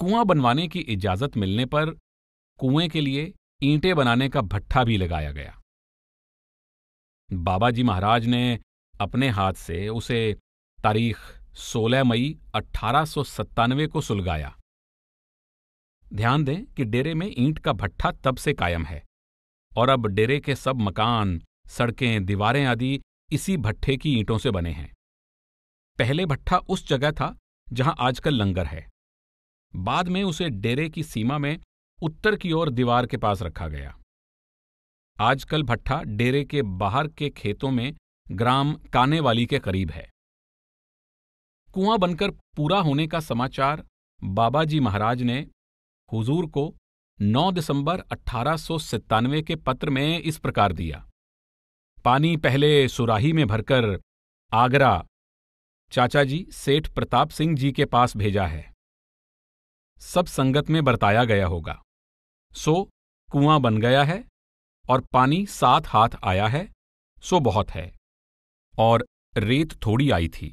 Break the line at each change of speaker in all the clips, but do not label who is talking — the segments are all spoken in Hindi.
कुआं बनवाने की इजाजत मिलने पर कुएं के लिए ईंटें बनाने का भट्ठा भी लगाया गया बाबा जी महाराज ने अपने हाथ से उसे तारीख 16 मई अट्ठारह को सुलगाया ध्यान दें कि डेरे में ईंट का भट्ठा तब से कायम है और अब डेरे के सब मकान सड़कें दीवारें आदि इसी भट्ठे की ईंटों से बने हैं पहले भट्ठा उस जगह था जहां आजकल लंगर है बाद में उसे डेरे की सीमा में उत्तर की ओर दीवार के पास रखा गया आजकल भट्ठा डेरे के बाहर के खेतों में ग्राम कानेवाली के करीब है कुआं बनकर पूरा होने का समाचार बाबाजी महाराज ने हुजूर को 9 दिसंबर अठारह के पत्र में इस प्रकार दिया पानी पहले सुराही में भरकर आगरा चाचा जी सेठ प्रताप सिंह जी के पास भेजा है सब संगत में बरताया गया होगा सो कुआं बन गया है और पानी सात हाथ आया है सो बहुत है और रेत थोड़ी आई थी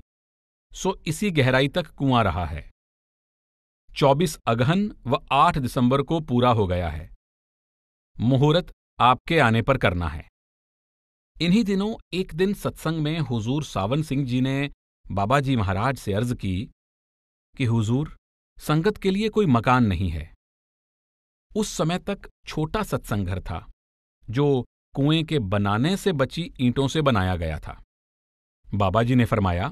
सो इसी गहराई तक कुआं रहा है चौबीस अगहन व आठ दिसंबर को पूरा हो गया है मुहूर्त आपके आने पर करना है इन्हीं दिनों एक दिन सत्संग में हुजूर सावन सिंह जी ने बाबा जी महाराज से अर्ज की कि हुजूर संगत के लिए कोई मकान नहीं है उस समय तक छोटा सत्संग घर था जो कुएं के बनाने से बची ईंटों से बनाया गया था बाबा जी ने फरमाया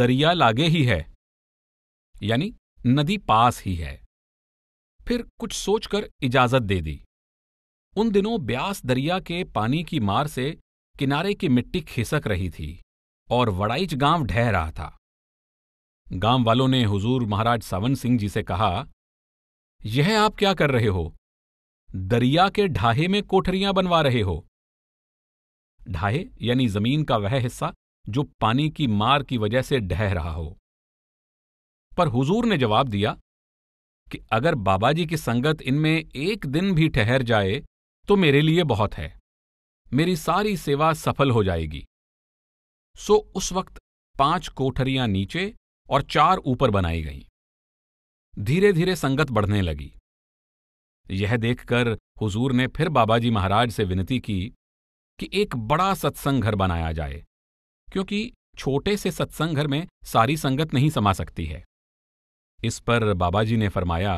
दरिया लागे ही है यानी नदी पास ही है फिर कुछ सोचकर इजाजत दे दी उन दिनों ब्यास दरिया के पानी की मार से किनारे की मिट्टी खिसक रही थी और वड़ाइच गांव ढह रहा था गांव वालों ने हुजूर महाराज सावन सिंह जी से कहा यह आप क्या कर रहे हो दरिया के ढाहे में कोठरियां बनवा रहे हो ढाहे यानी जमीन का वह हिस्सा जो पानी की मार की वजह से ढह रहा हो पर हुजूर ने जवाब दिया कि अगर बाबा जी की संगत इनमें एक दिन भी ठहर जाए तो मेरे लिए बहुत है मेरी सारी सेवा सफल हो जाएगी सो उस वक्त पांच कोठरियां नीचे और चार ऊपर बनाई गईं धीरे धीरे संगत बढ़ने लगी यह देखकर हुजूर ने फिर बाबाजी महाराज से विनती की कि एक बड़ा सत्संग घर बनाया जाए क्योंकि छोटे से सत्संग घर में सारी संगत नहीं समा सकती है इस पर बाबाजी ने फरमाया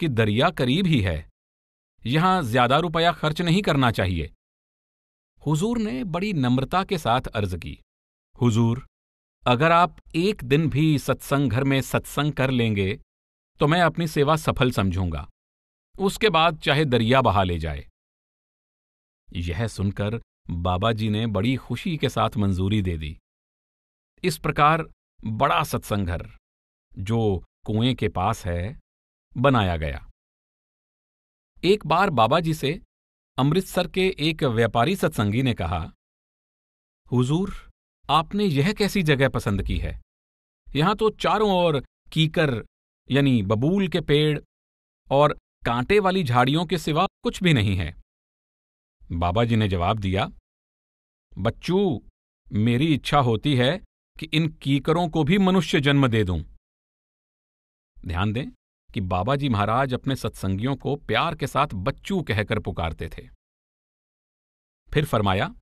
कि दरिया करीब ही है यहां ज्यादा रुपया खर्च नहीं करना चाहिए हुजूर ने बड़ी नम्रता के साथ अर्ज की हुजूर अगर आप एक दिन भी सत्संग घर में सत्संग कर लेंगे तो मैं अपनी सेवा सफल समझूंगा उसके बाद चाहे दरिया बहा ले जाए यह सुनकर बाबा जी ने बड़ी खुशी के साथ मंजूरी दे दी इस प्रकार बड़ा सत्संग घर जो कुएं के पास है बनाया गया एक बार बाबा जी से अमृतसर के एक व्यापारी सत्संगी ने कहा हुजूर आपने यह कैसी जगह पसंद की है यहां तो चारों ओर कीकर यानी बबूल के पेड़ और कांटे वाली झाड़ियों के सिवा कुछ भी नहीं है बाबा जी ने जवाब दिया बच्चू मेरी इच्छा होती है कि इन कीकरों को भी मनुष्य जन्म दे दूं ध्यान दें कि बाबा जी महाराज अपने सत्संगियों को प्यार के साथ बच्चू कहकर पुकारते थे फिर फरमाया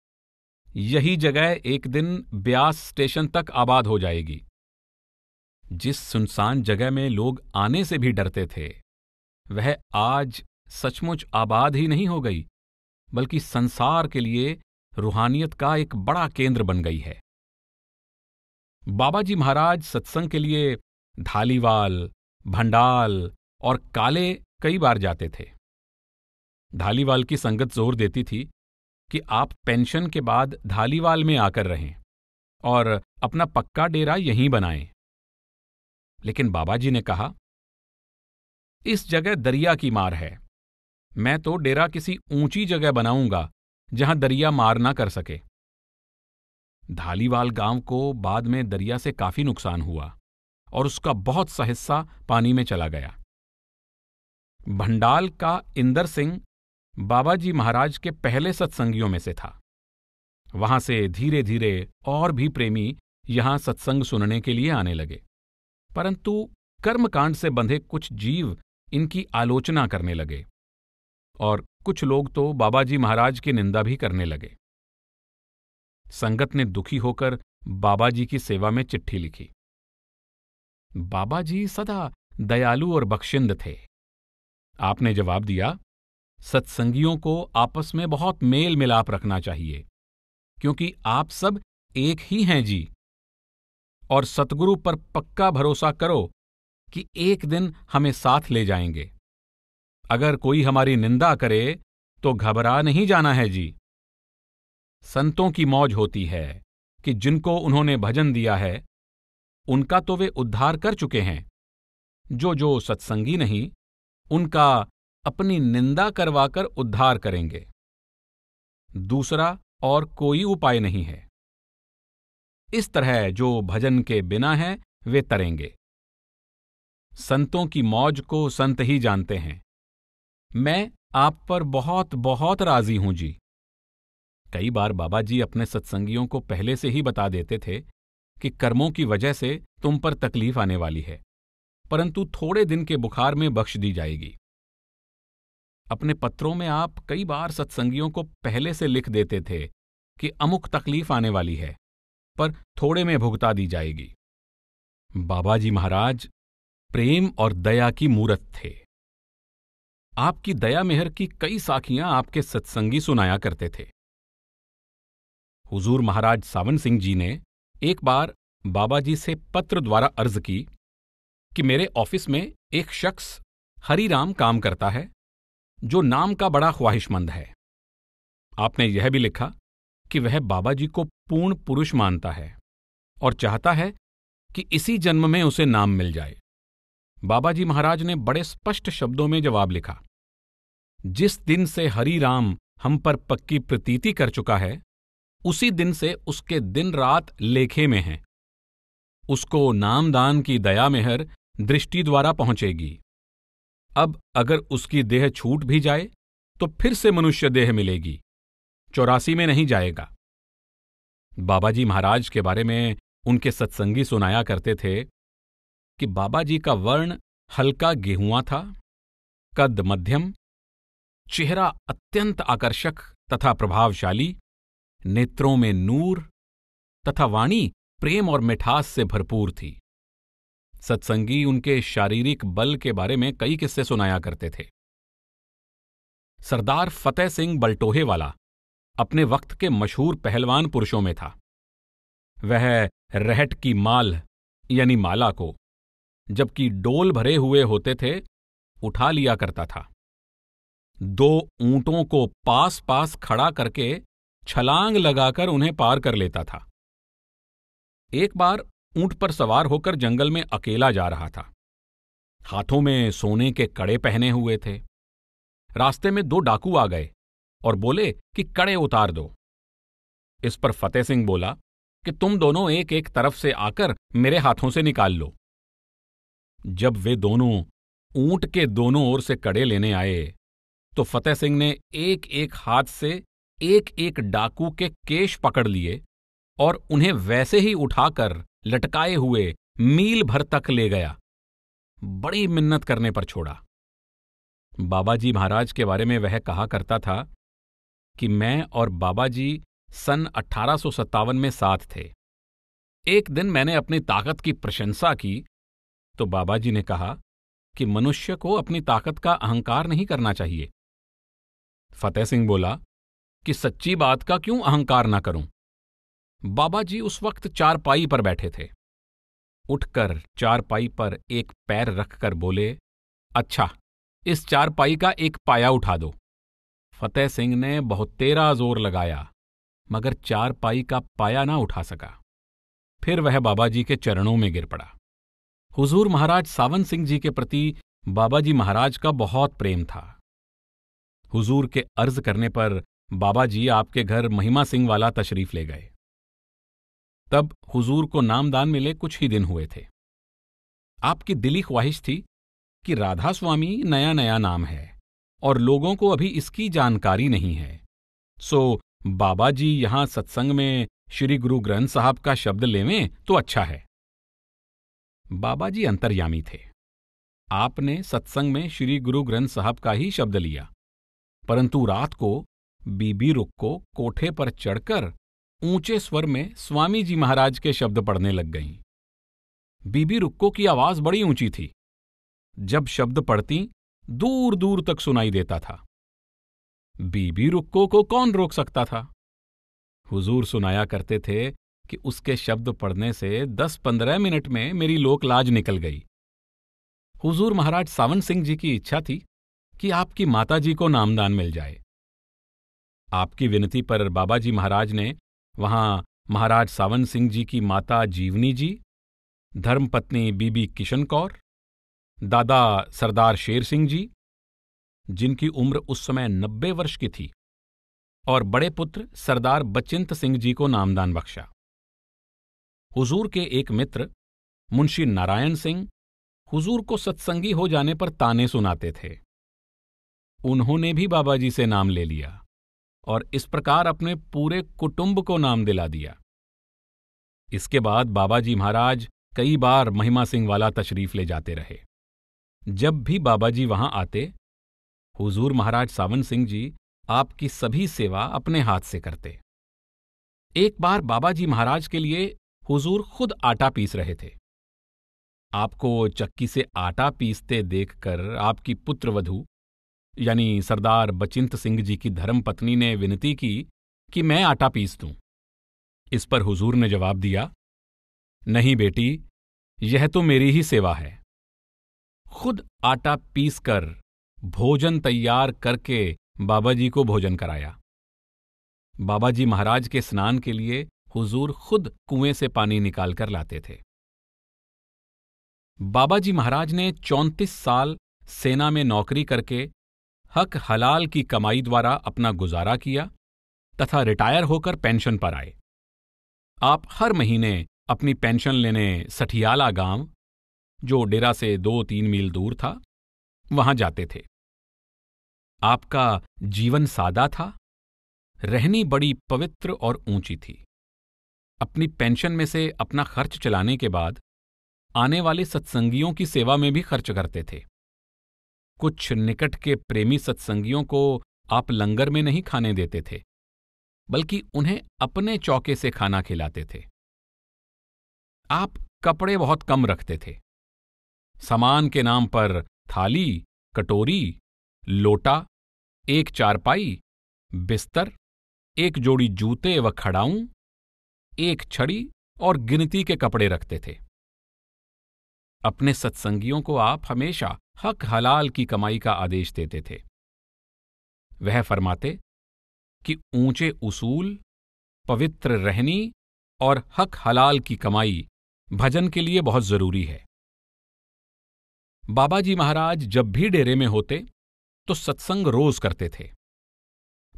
यही जगह एक दिन ब्यास स्टेशन तक आबाद हो जाएगी जिस सुनसान जगह में लोग आने से भी डरते थे वह आज सचमुच आबाद ही नहीं हो गई बल्कि संसार के लिए रूहानियत का एक बड़ा केंद्र बन गई है बाबा जी महाराज सत्संग के लिए धालीवाल भंडाल और काले कई बार जाते थे धालीवाल की संगत जोर देती थी कि आप पेंशन के बाद धालीवाल में आकर रहें और अपना पक्का डेरा यहीं बनाएं लेकिन बाबा जी ने कहा इस जगह दरिया की मार है मैं तो डेरा किसी ऊंची जगह बनाऊंगा जहां दरिया मार ना कर सके धालीवाल गांव को बाद में दरिया से काफी नुकसान हुआ और उसका बहुत सा हिस्सा पानी में चला गया भंडाल का इंदर सिंह बाबा जी महाराज के पहले सत्संगियों में से था वहां से धीरे धीरे और भी प्रेमी यहां सत्संग सुनने के लिए आने लगे परंतु कर्मकांड से बंधे कुछ जीव इनकी आलोचना करने लगे और कुछ लोग तो बाबा जी महाराज की निंदा भी करने लगे संगत ने दुखी होकर बाबा जी की सेवा में चिट्ठी लिखी बाबा जी सदा दयालु और बख्शिंद थे आपने जवाब दिया सत्संगियों को आपस में बहुत मेल मिलाप रखना चाहिए क्योंकि आप सब एक ही हैं जी और सतगुरु पर पक्का भरोसा करो कि एक दिन हमें साथ ले जाएंगे अगर कोई हमारी निंदा करे तो घबरा नहीं जाना है जी संतों की मौज होती है कि जिनको उन्होंने भजन दिया है उनका तो वे उद्धार कर चुके हैं जो जो सत्संगी नहीं उनका अपनी निंदा करवाकर उद्धार करेंगे दूसरा और कोई उपाय नहीं है इस तरह जो भजन के बिना है वे तरेंगे संतों की मौज को संत ही जानते हैं मैं आप पर बहुत बहुत राजी हूं जी कई बार बाबा जी अपने सत्संगियों को पहले से ही बता देते थे कि कर्मों की वजह से तुम पर तकलीफ आने वाली है परंतु थोड़े दिन के बुखार में बख्श दी जाएगी अपने पत्रों में आप कई बार सत्संगियों को पहले से लिख देते थे कि अमुक तकलीफ आने वाली है पर थोड़े में भुगता दी जाएगी बाबा जी महाराज प्रेम और दया की मूर्त थे आपकी दया मेहर की कई साखियां आपके सत्संगी सुनाया करते थे हुजूर महाराज सावन सिंह जी ने एक बार बाबा जी से पत्र द्वारा अर्ज की कि मेरे ऑफिस में एक शख्स हरिराम काम करता है जो नाम का बड़ा ख्वाहिशमंद है आपने यह भी लिखा कि वह बाबा जी को पूर्ण पुरुष मानता है और चाहता है कि इसी जन्म में उसे नाम मिल जाए बाबा जी महाराज ने बड़े स्पष्ट शब्दों में जवाब लिखा जिस दिन से हरि राम हम पर पक्की प्रतीति कर चुका है उसी दिन से उसके दिन रात लेखे में हैं उसको नामदान की दया मेहर दृष्टि द्वारा पहुंचेगी अब अगर उसकी देह छूट भी जाए तो फिर से मनुष्य देह मिलेगी चौरासी में नहीं जाएगा बाबा जी महाराज के बारे में उनके सत्संगी सुनाया करते थे कि बाबा जी का वर्ण हल्का गेहुआ था कद मध्यम चेहरा अत्यंत आकर्षक तथा प्रभावशाली नेत्रों में नूर तथा वाणी प्रेम और मिठास से भरपूर थी सत्संगी उनके शारीरिक बल के बारे में कई किस्से सुनाया करते थे सरदार फतेह सिंह बलटोहे वाला अपने वक्त के मशहूर पहलवान पुरुषों में था वह रहट की माल यानी माला को जबकि डोल भरे हुए होते थे उठा लिया करता था दो ऊंटों को पास पास खड़ा करके छलांग लगाकर उन्हें पार कर लेता था एक बार ऊंट पर सवार होकर जंगल में अकेला जा रहा था हाथों में सोने के कड़े पहने हुए थे रास्ते में दो डाकू आ गए और बोले कि कड़े उतार दो इस पर फतेह सिंह बोला कि तुम दोनों एक एक तरफ से आकर मेरे हाथों से निकाल लो जब वे दोनों ऊंट के दोनों ओर से कड़े लेने आए तो फतेह सिंह ने एक एक हाथ से एक एक डाकू के केश पकड़ लिए और उन्हें वैसे ही उठाकर लटकाए हुए मील भर तक ले गया बड़ी मिन्नत करने पर छोड़ा बाबा जी महाराज के बारे में वह कहा करता था कि मैं और बाबा जी सन अठारह में साथ थे एक दिन मैंने अपनी ताकत की प्रशंसा की तो बाबा जी ने कहा कि मनुष्य को अपनी ताकत का अहंकार नहीं करना चाहिए फतेह सिंह बोला कि सच्ची बात का क्यों अहंकार ना करूं बाबा जी उस वक्त चारपाई पर बैठे थे उठकर चारपाई पर एक पैर रखकर बोले अच्छा इस चारपाई का एक पाया उठा दो फतेह सिंह ने बहुत तेरा जोर लगाया मगर चारपाई का पाया ना उठा सका फिर वह बाबा जी के चरणों में गिर पड़ा हुजूर महाराज सावन सिंह जी के प्रति बाबा जी महाराज का बहुत प्रेम था हुजूर के अर्ज करने पर बाबा जी आपके घर महिमा सिंह वाला तशरीफ ले गए तब हुजूर को नामदान मिले कुछ ही दिन हुए थे आपकी दिली ख्वाहिश थी कि राधा स्वामी नया नया नाम है और लोगों को अभी इसकी जानकारी नहीं है सो बाबा जी यहां सत्संग में श्री गुरु ग्रंथ साहब का शब्द लेवें तो अच्छा है बाबा जी अंतर्यामी थे आपने सत्संग में श्री गुरु ग्रंथ साहब का ही शब्द लिया परंतु रात को बीबी रुक को कोठे पर चढ़कर ऊंचे स्वर में स्वामी जी महाराज के शब्द पढ़ने लग गईं बीबी रुक्को की आवाज बड़ी ऊंची थी जब शब्द पढ़ती दूर दूर तक सुनाई देता था बीबी रुक्को को कौन रोक सकता था हुजूर सुनाया करते थे कि उसके शब्द पढ़ने से दस पंद्रह मिनट में मेरी लोक लाज निकल गई हुजूर महाराज सावन सिंह जी की इच्छा थी कि आपकी माताजी को नामदान मिल जाए आपकी विनती पर बाबा जी महाराज ने वहां महाराज सावन सिंह जी की माता जीवनी जी धर्मपत्नी बीबी किशन कौर दादा सरदार शेर सिंह जी जिनकी उम्र उस समय नब्बे वर्ष की थी और बड़े पुत्र सरदार बचिंत सिंह जी को नामदान बख्शा हुजूर के एक मित्र मुंशी नारायण सिंह हुजूर को सत्संगी हो जाने पर ताने सुनाते थे उन्होंने भी बाबा जी से नाम ले लिया और इस प्रकार अपने पूरे कुटुंब को नाम दिला दिया इसके बाद बाबा जी महाराज कई बार महिमा सिंह वाला तशरीफ ले जाते रहे जब भी बाबा जी वहां आते हुजूर महाराज सावन सिंह जी आपकी सभी सेवा अपने हाथ से करते एक बार बाबा जी महाराज के लिए हुजूर खुद आटा पीस रहे थे आपको चक्की से आटा पीसते देखकर आपकी पुत्रवधु यानी सरदार बचिंत सिंह जी की धर्मपत्नी ने विनती की कि मैं आटा पीस दूं इस पर हुजूर ने जवाब दिया नहीं बेटी यह तो मेरी ही सेवा है खुद आटा पीसकर भोजन तैयार करके बाबा जी को भोजन कराया बाबा जी महाराज के स्नान के लिए हुजूर खुद कुएं से पानी निकालकर लाते थे बाबा जी महाराज ने चौंतीस साल सेना में नौकरी करके हक हलाल की कमाई द्वारा अपना गुजारा किया तथा रिटायर होकर पेंशन पर आए आप हर महीने अपनी पेंशन लेने सठियाला गांव जो डेरा से दो तीन मील दूर था वहां जाते थे आपका जीवन सादा था रहनी बड़ी पवित्र और ऊंची थी अपनी पेंशन में से अपना खर्च चलाने के बाद आने वाले सत्संगियों की सेवा में भी खर्च करते थे कुछ निकट के प्रेमी सत्संगियों को आप लंगर में नहीं खाने देते थे बल्कि उन्हें अपने चौके से खाना खिलाते थे आप कपड़े बहुत कम रखते थे सामान के नाम पर थाली कटोरी लोटा एक चारपाई बिस्तर एक जोड़ी जूते व खड़ाऊं एक छड़ी और गिनती के कपड़े रखते थे अपने सत्संगियों को आप हमेशा हक हलाल की कमाई का आदेश देते थे वह फरमाते कि ऊंचे उसूल पवित्र रहनी और हक हलाल की कमाई भजन के लिए बहुत जरूरी है बाबा जी महाराज जब भी डेरे में होते तो सत्संग रोज करते थे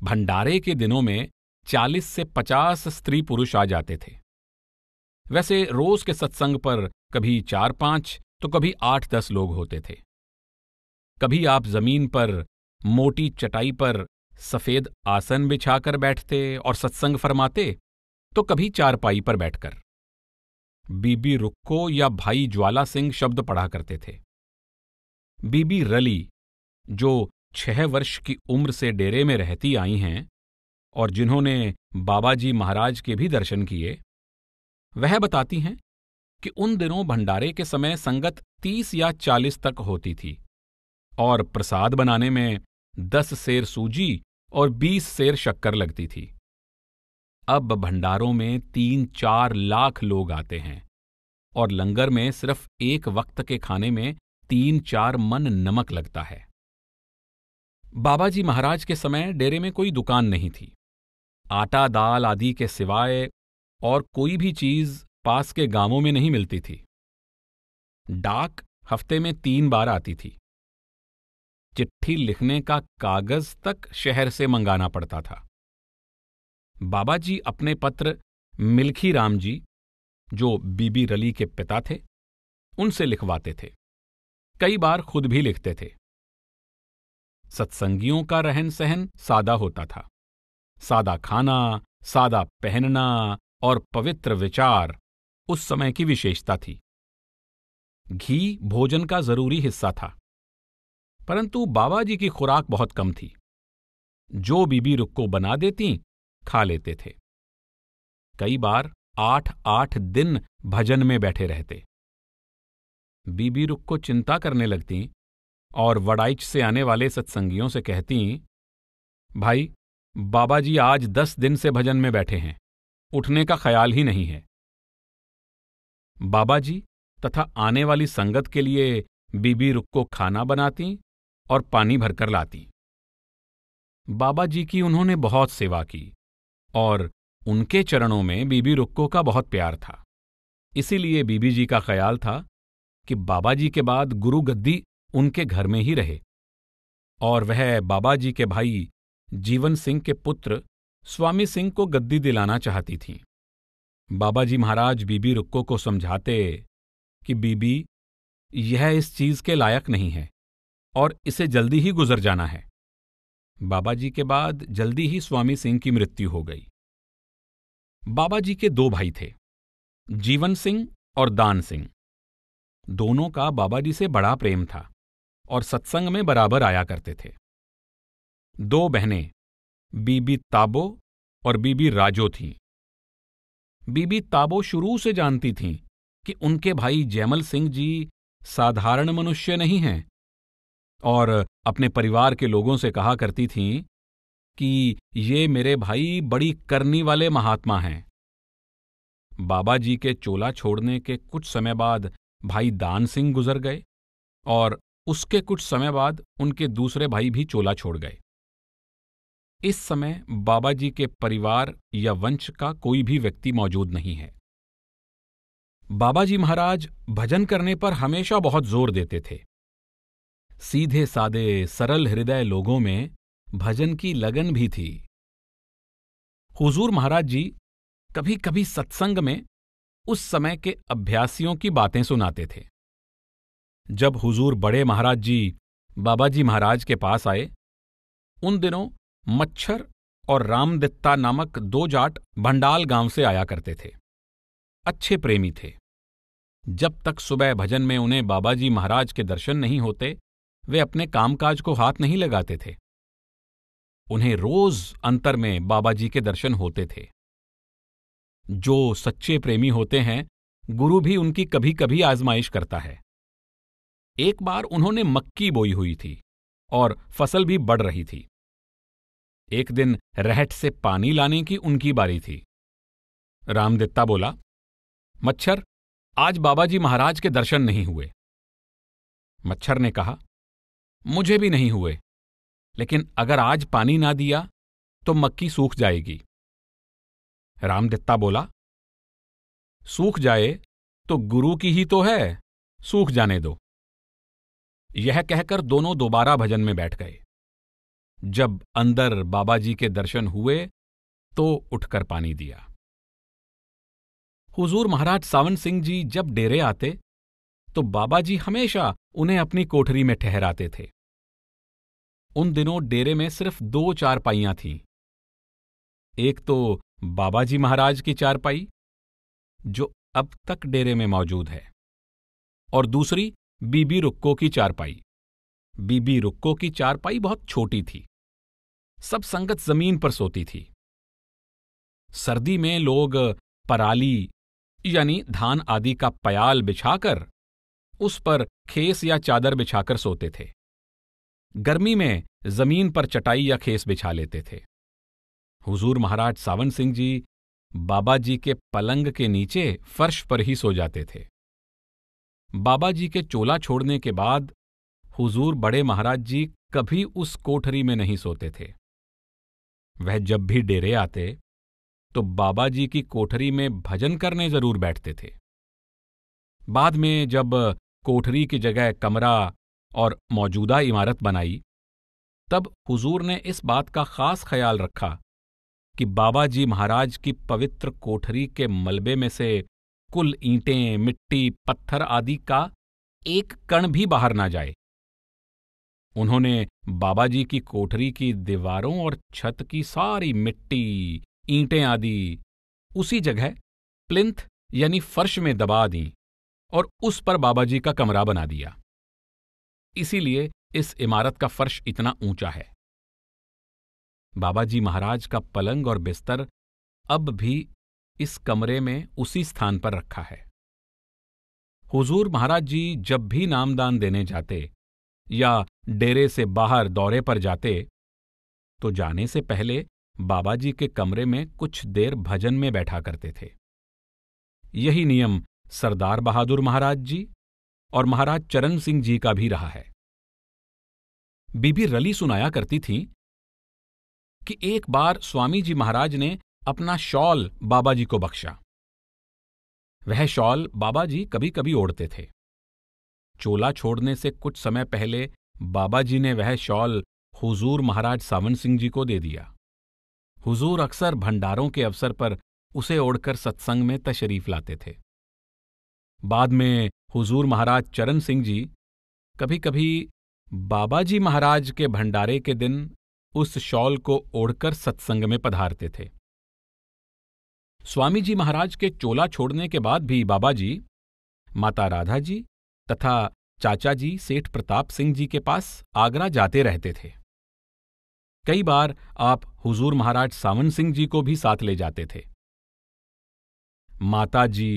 भंडारे के दिनों में चालीस से पचास स्त्री पुरुष आ जाते थे वैसे रोज के सत्संग पर कभी चार पांच तो कभी आठ दस लोग होते थे कभी आप जमीन पर मोटी चटाई पर सफेद आसन बिछाकर बैठते और सत्संग फरमाते तो कभी चारपाई पर बैठकर बीबी रुक्को या भाई ज्वाला सिंह शब्द पढ़ा करते थे बीबी रली जो छह वर्ष की उम्र से डेरे में रहती आई हैं और जिन्होंने बाबाजी महाराज के भी दर्शन किए वह बताती हैं कि उन दिनों भंडारे के समय संगत तीस या चालीस तक होती थी और प्रसाद बनाने में दस सेर सूजी और बीस सेर शक्कर लगती थी अब भंडारों में तीन चार लाख लोग आते हैं और लंगर में सिर्फ एक वक्त के खाने में तीन चार मन नमक लगता है बाबा जी महाराज के समय डेरे में कोई दुकान नहीं थी आटा दाल आदि के सिवाय और कोई भी चीज पास के गांवों में नहीं मिलती थी डाक हफ्ते में तीन बार आती थी चिट्ठी लिखने का कागज तक शहर से मंगाना पड़ता था बाबा जी अपने पत्र मिल्खी राम जी जो बीबी रली के पिता थे उनसे लिखवाते थे कई बार खुद भी लिखते थे सत्संगियों का रहन सहन सादा होता था सादा खाना सादा पहनना और पवित्र विचार उस समय की विशेषता थी घी भोजन का जरूरी हिस्सा था परंतु बाबा जी की खुराक बहुत कम थी जो बीबी रुक को बना देती खा लेते थे कई बार आठ आठ दिन भजन में बैठे रहते बीबी रुक को चिंता करने लगती और वडाइच से आने वाले सत्संगियों से कहती भाई बाबा जी आज दस दिन से भजन में बैठे हैं उठने का ख्याल ही नहीं है बाबा जी तथा आने वाली संगत के लिए बीबी रुक को खाना बनाती और पानी भरकर लाती बाबा जी की उन्होंने बहुत सेवा की और उनके चरणों में बीबी रुक्को का बहुत प्यार था इसीलिए बीबी जी का ख्याल था कि बाबा जी के बाद गुरु गद्दी उनके घर में ही रहे और वह बाबा जी के भाई जीवन सिंह के पुत्र स्वामी सिंह को गद्दी दिलाना चाहती थीं बाबा जी महाराज बीबी रुक्को को समझाते कि बीबी यह इस चीज के लायक नहीं है और इसे जल्दी ही गुजर जाना है बाबा जी के बाद जल्दी ही स्वामी सिंह की मृत्यु हो गई बाबा जी के दो भाई थे जीवन सिंह और दान सिंह दोनों का बाबा जी से बड़ा प्रेम था और सत्संग में बराबर आया करते थे दो बहनें बीबी ताबो और बीबी राजो थीं बीबी ताबो शुरू से जानती थीं कि उनके भाई जयमल सिंह जी साधारण मनुष्य नहीं हैं और अपने परिवार के लोगों से कहा करती थीं कि ये मेरे भाई बड़ी करनी वाले महात्मा हैं बाबा जी के चोला छोड़ने के कुछ समय बाद भाई दान सिंह गुजर गए और उसके कुछ समय बाद उनके दूसरे भाई भी चोला छोड़ गए इस समय बाबा जी के परिवार या वंश का कोई भी व्यक्ति मौजूद नहीं है बाबा जी महाराज भजन करने पर हमेशा बहुत जोर देते थे सीधे सादे सरल हृदय लोगों में भजन की लगन भी थी हुजूर महाराज जी कभी कभी सत्संग में उस समय के अभ्यासियों की बातें सुनाते थे जब हुजूर बड़े महाराज जी बाबा जी महाराज के पास आए उन दिनों मच्छर और रामदित्ता नामक दो जाट भंडाल गांव से आया करते थे अच्छे प्रेमी थे जब तक सुबह भजन में उन्हें बाबाजी महाराज के दर्शन नहीं होते वे अपने कामकाज को हाथ नहीं लगाते थे उन्हें रोज अंतर में बाबाजी के दर्शन होते थे जो सच्चे प्रेमी होते हैं गुरु भी उनकी कभी कभी आजमाइश करता है एक बार उन्होंने मक्की बोई हुई थी और फसल भी बढ़ रही थी एक दिन रहट से पानी लाने की उनकी बारी थी रामदित्ता बोला मच्छर आज बाबा जी महाराज के दर्शन नहीं हुए मच्छर ने कहा मुझे भी नहीं हुए लेकिन अगर आज पानी ना दिया तो मक्की सूख जाएगी रामदित्ता बोला सूख जाए तो गुरु की ही तो है सूख जाने दो यह कहकर दोनों दोबारा भजन में बैठ गए जब अंदर बाबा जी के दर्शन हुए तो उठकर पानी दिया हुजूर महाराज सावन सिंह जी जब डेरे आते तो बाबा जी हमेशा उन्हें अपनी कोठरी में ठहराते थे उन दिनों डेरे में सिर्फ दो चारपाइयां थीं एक तो बाबा जी महाराज की चारपाई जो अब तक डेरे में मौजूद है और दूसरी बीबी रुक्को की चारपाई बीबी रुक्को की चारपाई बहुत छोटी थी सब संगत जमीन पर सोती थी सर्दी में लोग पराली यानी धान आदि का पयाल बिछाकर उस पर खेस या चादर बिछाकर सोते थे गर्मी में जमीन पर चटाई या खेस बिछा लेते थे हुजूर महाराज सावन सिंह जी बाबा जी के पलंग के नीचे फर्श पर ही सो जाते थे बाबा जी के चोला छोड़ने के बाद हुजूर बड़े महाराज जी कभी उस कोठरी में नहीं सोते थे वह जब भी डेरे आते तो बाबा जी की कोठरी में भजन करने जरूर बैठते थे बाद में जब कोठरी की जगह कमरा और मौजूदा इमारत बनाई तब हुजूर ने इस बात का खास ख्याल रखा कि बाबा जी महाराज की पवित्र कोठरी के मलबे में से कुल ईंटें मिट्टी पत्थर आदि का एक कण भी बाहर ना जाए उन्होंने बाबा जी की कोठरी की दीवारों और छत की सारी मिट्टी ईंटें आदि उसी जगह प्लिंथ यानी फर्श में दबा दी और उस पर बाबा जी का कमरा बना दिया इसीलिए इस इमारत का फर्श इतना ऊंचा है बाबा जी महाराज का पलंग और बिस्तर अब भी इस कमरे में उसी स्थान पर रखा है हुजूर महाराज जी जब भी नामदान देने जाते या डेरे से बाहर दौरे पर जाते तो जाने से पहले बाबा जी के कमरे में कुछ देर भजन में बैठा करते थे यही नियम सरदार बहादुर महाराज जी और महाराज चरण सिंह जी का भी रहा है बीबी रली सुनाया करती थी कि एक बार स्वामी जी महाराज ने अपना शॉल बाबा जी को बख्शा वह शॉल बाबा जी कभी कभी ओढ़ते थे चोला छोड़ने से कुछ समय पहले बाबा जी ने वह शॉल हुजूर महाराज सावन सिंह जी को दे दिया हुजूर अक्सर भंडारों के अवसर पर उसे ओढ़कर सत्संग में तशरीफ लाते थे बाद में हुजूर महाराज चरण सिंह जी कभी कभी बाबा जी महाराज के भंडारे के दिन उस शॉल को ओढ़कर सत्संग में पधारते थे स्वामी जी महाराज के चोला छोड़ने के बाद भी बाबा जी माता राधा जी तथा चाचा जी सेठ प्रताप सिंह जी के पास आगरा जाते रहते थे कई बार आप हुजूर महाराज सावन सिंह जी को भी साथ ले जाते थे माता जी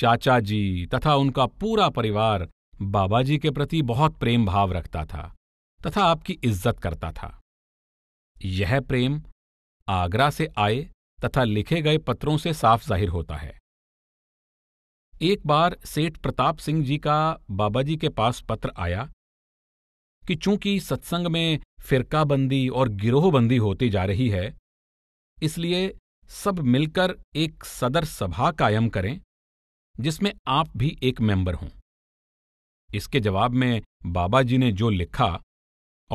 चाचा जी तथा उनका पूरा परिवार बाबा जी के प्रति बहुत प्रेम भाव रखता था तथा आपकी इज्जत करता था यह प्रेम आगरा से आए तथा लिखे गए पत्रों से साफ जाहिर होता है एक बार सेठ प्रताप सिंह जी का बाबा जी के पास पत्र आया कि चूंकि सत्संग में फिरकाबंदी और गिरोहबंदी होती जा रही है इसलिए सब मिलकर एक सदर सभा कायम करें जिसमें आप भी एक मेंबर हों इसके जवाब में बाबा जी ने जो लिखा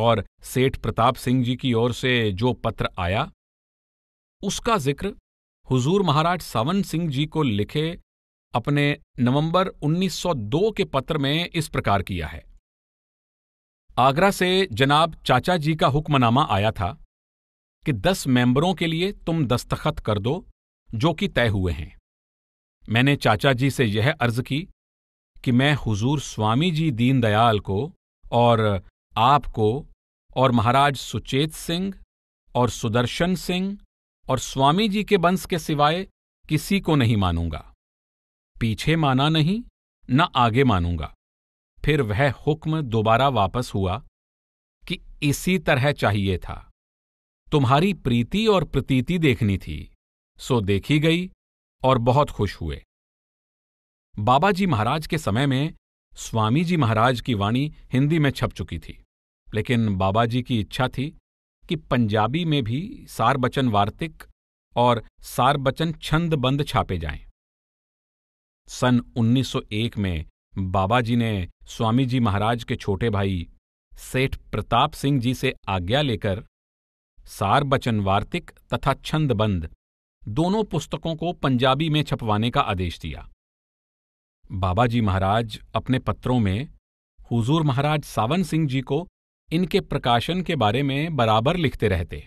और सेठ प्रताप सिंह जी की ओर से जो पत्र आया उसका जिक्र हुजूर महाराज सावन सिंह जी को लिखे अपने नवंबर 1902 के पत्र में इस प्रकार किया है आगरा से जनाब चाचा जी का हुक्मनामा आया था कि दस मेंबरों के लिए तुम दस्तखत कर दो जो कि तय हुए हैं मैंने चाचा जी से यह अर्ज की कि मैं हुजूर स्वामी जी दीनदयाल को और आपको और महाराज सुचेत सिंह और सुदर्शन सिंह और स्वामी जी के वंश के सिवाय किसी को नहीं मानूंगा पीछे माना नहीं न आगे मानूंगा फिर वह हुक्म दोबारा वापस हुआ कि इसी तरह चाहिए था तुम्हारी प्रीति और प्रतीति देखनी थी सो देखी गई और बहुत खुश हुए बाबा जी महाराज के समय में स्वामी जी महाराज की वाणी हिंदी में छप चुकी थी लेकिन बाबा जी की इच्छा थी कि पंजाबी में भी सार बचन वार्तिक और सार छंद छंदबंद छापे जाएं सन 1901 में बाबा जी ने स्वामी जी महाराज के छोटे भाई सेठ प्रताप सिंह जी से आज्ञा लेकर सार बचन वार्तिक तथा छंदबंद दोनों पुस्तकों को पंजाबी में छपवाने का आदेश दिया बाबा जी महाराज अपने पत्रों में हुजूर महाराज सावन सिंह जी को इनके प्रकाशन के बारे में बराबर लिखते रहते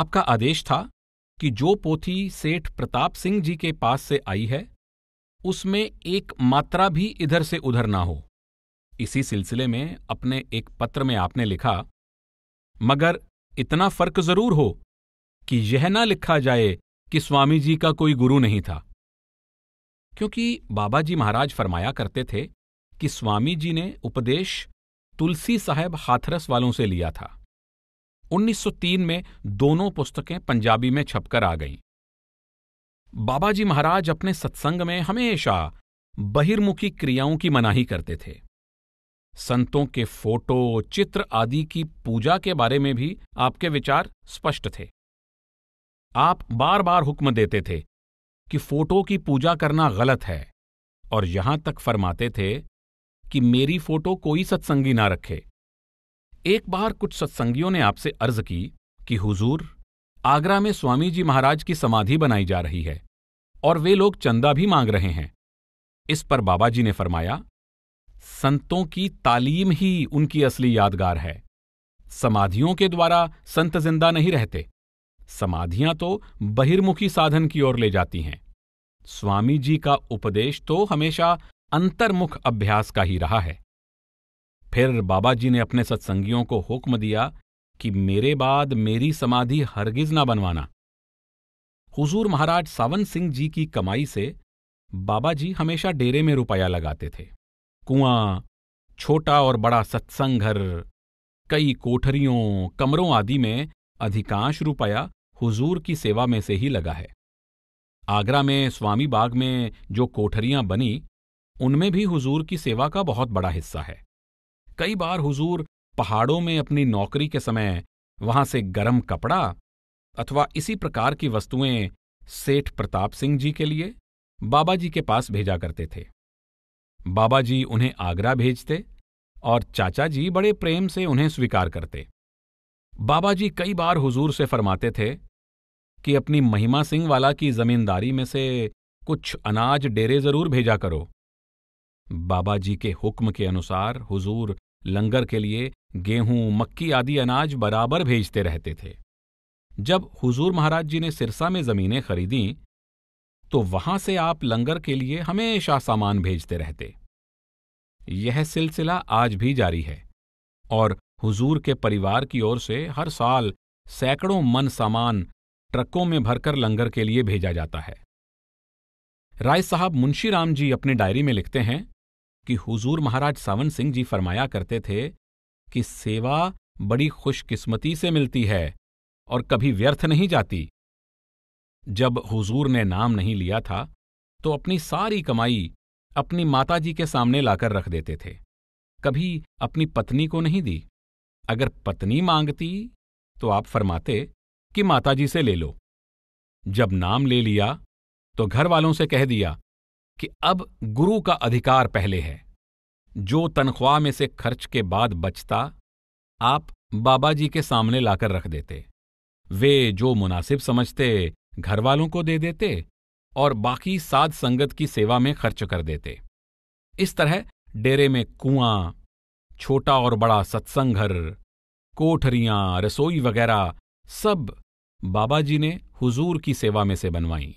आपका आदेश था कि जो पोथी सेठ प्रताप सिंह जी के पास से आई है उसमें एक मात्रा भी इधर से उधर ना हो इसी सिलसिले में अपने एक पत्र में आपने लिखा मगर इतना फर्क जरूर हो कि यह ना लिखा जाए कि स्वामी जी का कोई गुरु नहीं था क्योंकि बाबा जी महाराज फरमाया करते थे कि स्वामी जी ने उपदेश तुलसी साहब हाथरस वालों से लिया था 1903 में दोनों पुस्तकें पंजाबी में छपकर आ गईं बाबा जी महाराज अपने सत्संग में हमेशा बहिर्मुखी क्रियाओं की मनाही करते थे संतों के फोटो चित्र आदि की पूजा के बारे में भी आपके विचार स्पष्ट थे आप बार बार हुक्म देते थे कि फोटो की पूजा करना गलत है और यहां तक फरमाते थे कि मेरी फोटो कोई सत्संगी ना रखे एक बार कुछ सत्संगियों ने आपसे अर्ज की कि हुजूर आगरा में स्वामी जी महाराज की समाधि बनाई जा रही है और वे लोग चंदा भी मांग रहे हैं इस पर बाबा जी ने फरमाया संतों की तालीम ही उनकी असली यादगार है समाधियों के द्वारा संत जिंदा नहीं रहते समाधियां तो बहिर्मुखी साधन की ओर ले जाती हैं स्वामी जी का उपदेश तो हमेशा अंतर्मुख अभ्यास का ही रहा है फिर बाबा जी ने अपने सत्संगियों को हुक्म दिया कि मेरे बाद मेरी समाधि हरगिज ना बनवाना हुजूर महाराज सावन सिंह जी की कमाई से बाबा जी हमेशा डेरे में रुपया लगाते थे कुआं छोटा और बड़ा सत्संग घर कई कोठरियों कमरों आदि में अधिकांश रुपया हुजूर की सेवा में से ही लगा है आगरा में स्वामी बाग में जो कोठरियां बनी उनमें भी हुजूर की सेवा का बहुत बड़ा हिस्सा है कई बार हुजूर पहाड़ों में अपनी नौकरी के समय वहां से गरम कपड़ा अथवा इसी प्रकार की वस्तुएं सेठ प्रताप सिंह जी के लिए बाबा जी के पास भेजा करते थे बाबा जी उन्हें आगरा भेजते और चाचा जी बड़े प्रेम से उन्हें स्वीकार करते बाबा जी कई बार हुजूर से फरमाते थे कि अपनी महिमा सिंह वाला की जमींदारी में से कुछ अनाज डेरे जरूर भेजा करो बाबा जी के हुक्म के अनुसार हुजूर लंगर के लिए गेहूं मक्की आदि अनाज बराबर भेजते रहते थे जब हुजूर महाराज जी ने सिरसा में जमीनें खरीदी तो वहां से आप लंगर के लिए हमेशा सामान भेजते रहते यह सिलसिला आज भी जारी है और हुजूर के परिवार की ओर से हर साल सैकड़ों मन सामान ट्रकों में भरकर लंगर के लिए भेजा जाता है राय साहब मुंशी राम जी अपने डायरी में लिखते हैं कि हुजूर महाराज सावन सिंह जी फरमाया करते थे कि सेवा बड़ी खुशकिस्मती से मिलती है और कभी व्यर्थ नहीं जाती जब हुजूर ने नाम नहीं लिया था तो अपनी सारी कमाई अपनी माताजी के सामने लाकर रख देते थे कभी अपनी पत्नी को नहीं दी अगर पत्नी मांगती तो आप फरमाते कि माताजी से ले लो जब नाम ले लिया तो घर वालों से कह दिया कि अब गुरु का अधिकार पहले है जो तनख्वाह में से खर्च के बाद बचता आप बाबा जी के सामने लाकर रख देते वे जो मुनासिब समझते घर वालों को दे देते और बाकी साध संगत की सेवा में खर्च कर देते इस तरह डेरे में कुआं छोटा और बड़ा सत्संग घर कोठरियां रसोई वगैरह सब बाबा जी ने हुजूर की सेवा में से बनवाई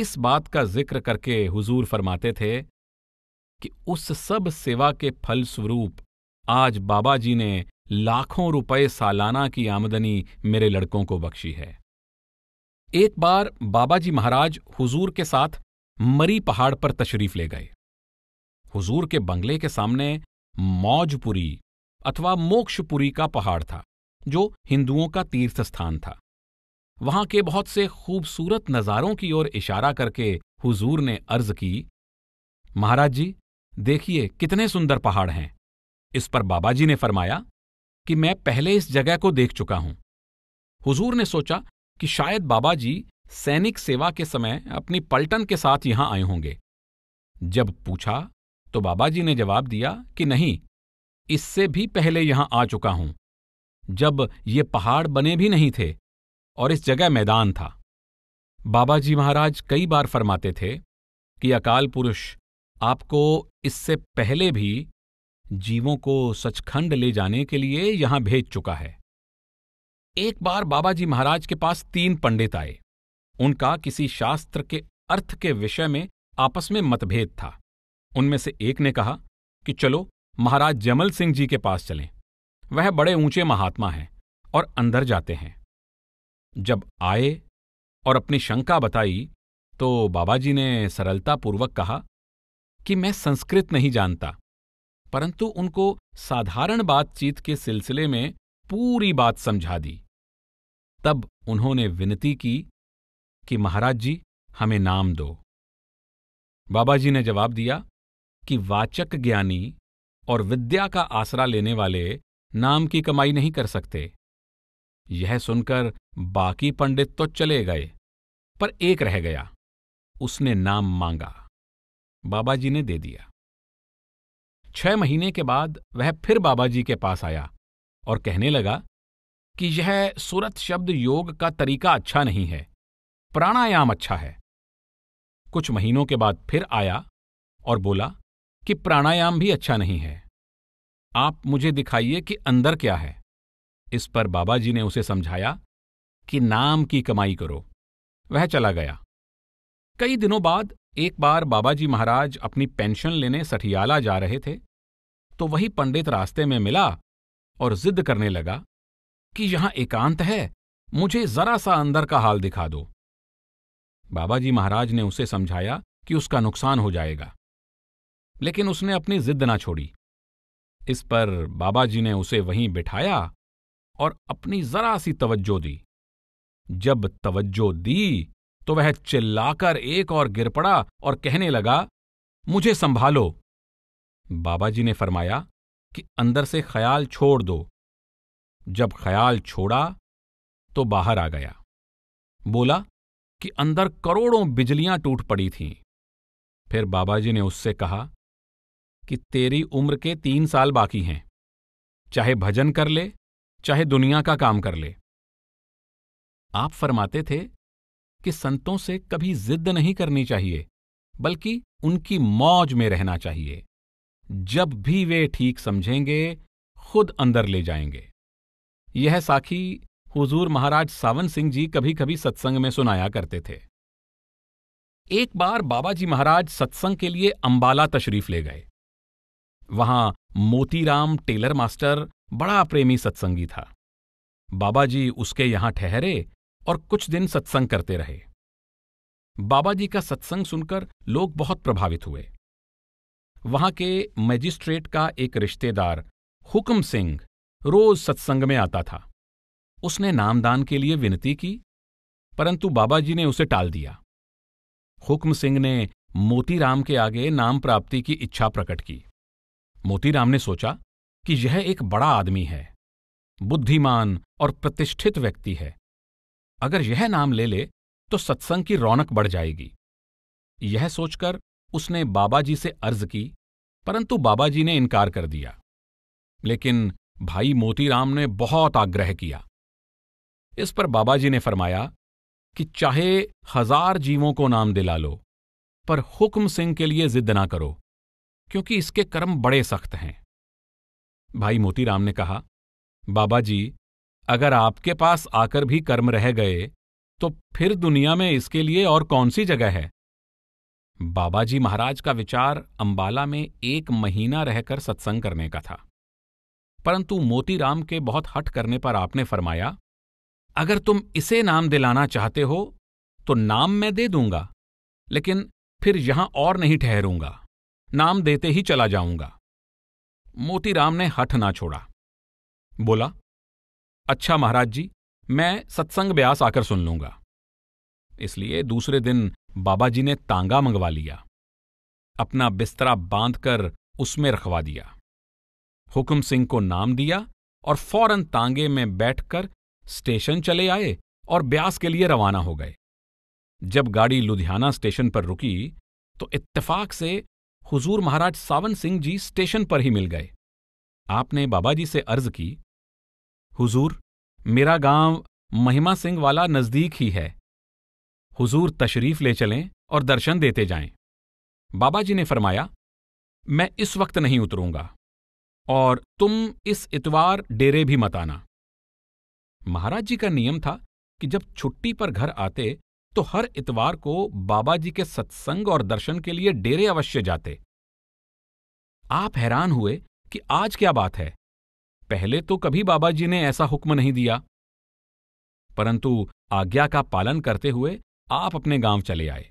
इस बात का जिक्र करके हुजूर फरमाते थे कि उस सब सेवा के फलस्वरूप आज बाबा जी ने लाखों रुपए सालाना की आमदनी मेरे लड़कों को बख्शी है एक बार बाबा जी महाराज हुजूर के साथ मरी पहाड़ पर तशरीफ ले गए हुजूर के बंगले के सामने मौजपुरी अथवा मोक्षपुरी का पहाड़ था जो हिंदुओं का तीर्थ स्थान था वहां के बहुत से खूबसूरत नज़ारों की ओर इशारा करके हुजूर ने अर्ज की महाराज जी देखिए कितने सुंदर पहाड़ हैं इस पर बाबा जी ने फरमाया कि मैं पहले इस जगह को देख चुका हूं हुजूर ने सोचा कि शायद बाबा जी सैनिक सेवा के समय अपनी पलटन के साथ यहां आए होंगे जब पूछा तो बाबा जी ने जवाब दिया कि नहीं इससे भी पहले यहां आ चुका हूं जब ये पहाड़ बने भी नहीं थे और इस जगह मैदान था बाबा जी महाराज कई बार फरमाते थे कि अकाल पुरुष आपको इससे पहले भी जीवों को सचखंड ले जाने के लिए यहां भेज चुका है एक बार बाबा जी महाराज के पास तीन पंडित आए उनका किसी शास्त्र के अर्थ के विषय में आपस में मतभेद था उनमें से एक ने कहा कि चलो महाराज जमल सिंह जी के पास चलें वह बड़े ऊंचे महात्मा हैं और अंदर जाते हैं जब आए और अपनी शंका बताई तो बाबा जी ने सरलतापूर्वक कहा कि मैं संस्कृत नहीं जानता परंतु उनको साधारण बातचीत के सिलसिले में पूरी बात समझा दी तब उन्होंने विनती की कि महाराज जी हमें नाम दो बाबा जी ने जवाब दिया कि वाचक ज्ञानी और विद्या का आसरा लेने वाले नाम की कमाई नहीं कर सकते यह सुनकर बाकी पंडित तो चले गए पर एक रह गया उसने नाम मांगा बाबा जी ने दे दिया छह महीने के बाद वह फिर बाबा जी के पास आया और कहने लगा कि यह सूरत शब्द योग का तरीका अच्छा नहीं है प्राणायाम अच्छा है कुछ महीनों के बाद फिर आया और बोला कि प्राणायाम भी अच्छा नहीं है आप मुझे दिखाइए कि अंदर क्या है इस पर बाबा जी ने उसे समझाया कि नाम की कमाई करो वह चला गया कई दिनों बाद एक बार बाबाजी महाराज अपनी पेंशन लेने सठियाला जा रहे थे तो वही पंडित रास्ते में मिला और जिद करने लगा कि यहां एकांत है मुझे जरा सा अंदर का हाल दिखा दो बाबाजी महाराज ने उसे समझाया कि उसका नुकसान हो जाएगा लेकिन उसने अपनी जिद ना छोड़ी इस पर बाबा जी ने उसे वहीं बिठाया और अपनी जरा सी तवज्जो दी जब तवज्जो दी तो वह चिल्लाकर एक और गिर पड़ा और कहने लगा मुझे संभालो बाबा जी ने फरमाया कि अंदर से ख्याल छोड़ दो जब ख्याल छोड़ा तो बाहर आ गया बोला कि अंदर करोड़ों बिजलियां टूट पड़ी थीं फिर बाबा जी ने उससे कहा कि तेरी उम्र के तीन साल बाकी हैं चाहे भजन कर ले चाहे दुनिया का काम कर ले आप फरमाते थे कि संतों से कभी जिद नहीं करनी चाहिए बल्कि उनकी मौज में रहना चाहिए जब भी वे ठीक समझेंगे खुद अंदर ले जाएंगे यह साखी हुजूर महाराज सावन सिंह जी कभी कभी सत्संग में सुनाया करते थे एक बार बाबा जी महाराज सत्संग के लिए अंबाला तशरीफ ले गए वहां मोतीराम टेलर मास्टर बड़ा प्रेमी सत्संगी था बाबा जी उसके यहां ठहरे और कुछ दिन सत्संग करते रहे बाबा जी का सत्संग सुनकर लोग बहुत प्रभावित हुए वहां के मजिस्ट्रेट का एक रिश्तेदार हुक्म सिंह रोज सत्संग में आता था उसने नामदान के लिए विनती की परंतु बाबा जी ने उसे टाल दिया हुक्म सिंह ने मोतीराम के आगे नाम प्राप्ति की इच्छा प्रकट की मोतीराम ने सोचा कि यह एक बड़ा आदमी है बुद्धिमान और प्रतिष्ठित व्यक्ति है अगर यह नाम ले ले तो सत्संग की रौनक बढ़ जाएगी यह सोचकर उसने बाबा जी से अर्ज की परंतु बाबा जी ने इनकार कर दिया लेकिन भाई मोतीराम ने बहुत आग्रह किया इस पर बाबा जी ने फरमाया कि चाहे हजार जीवों को नाम दिला लो पर हुक्म सिंह के लिए जिद ना करो क्योंकि इसके कर्म बड़े सख्त हैं भाई मोतीराम ने कहा बाबा जी अगर आपके पास आकर भी कर्म रह गए तो फिर दुनिया में इसके लिए और कौन सी जगह है बाबा जी महाराज का विचार अंबाला में एक महीना रहकर सत्संग करने का था परंतु मोतीराम के बहुत हट करने पर आपने फरमाया अगर तुम इसे नाम दिलाना चाहते हो तो नाम मैं दे दूंगा लेकिन फिर यहां और नहीं ठहरूंगा नाम देते ही चला जाऊंगा मोतीराम ने हठ ना छोड़ा बोला अच्छा महाराज जी मैं सत्संग ब्यास आकर सुन लूंगा इसलिए दूसरे दिन बाबा जी ने तांगा मंगवा लिया अपना बिस्तरा बांधकर उसमें रखवा दिया हुक्म सिंह को नाम दिया और फौरन तांगे में बैठकर स्टेशन चले आए और ब्यास के लिए रवाना हो गए जब गाड़ी लुधियाना स्टेशन पर रुकी तो इत्तेफाक से हुजूर महाराज सावन सिंह जी स्टेशन पर ही मिल गए आपने बाबा जी से अर्ज की हुजूर मेरा गांव महिमा सिंह वाला नज़दीक ही है हुजूर तशरीफ ले चलें और दर्शन देते जाएं। बाबा जी ने फरमाया मैं इस वक्त नहीं उतरूंगा और तुम इस इतवार डेरे भी मत आना महाराज जी का नियम था कि जब छुट्टी पर घर आते तो हर इतवार को बाबा जी के सत्संग और दर्शन के लिए डेरे अवश्य जाते आप हैरान हुए कि आज क्या बात है पहले तो कभी बाबा जी ने ऐसा हुक्म नहीं दिया परंतु आज्ञा का पालन करते हुए आप अपने गांव चले आए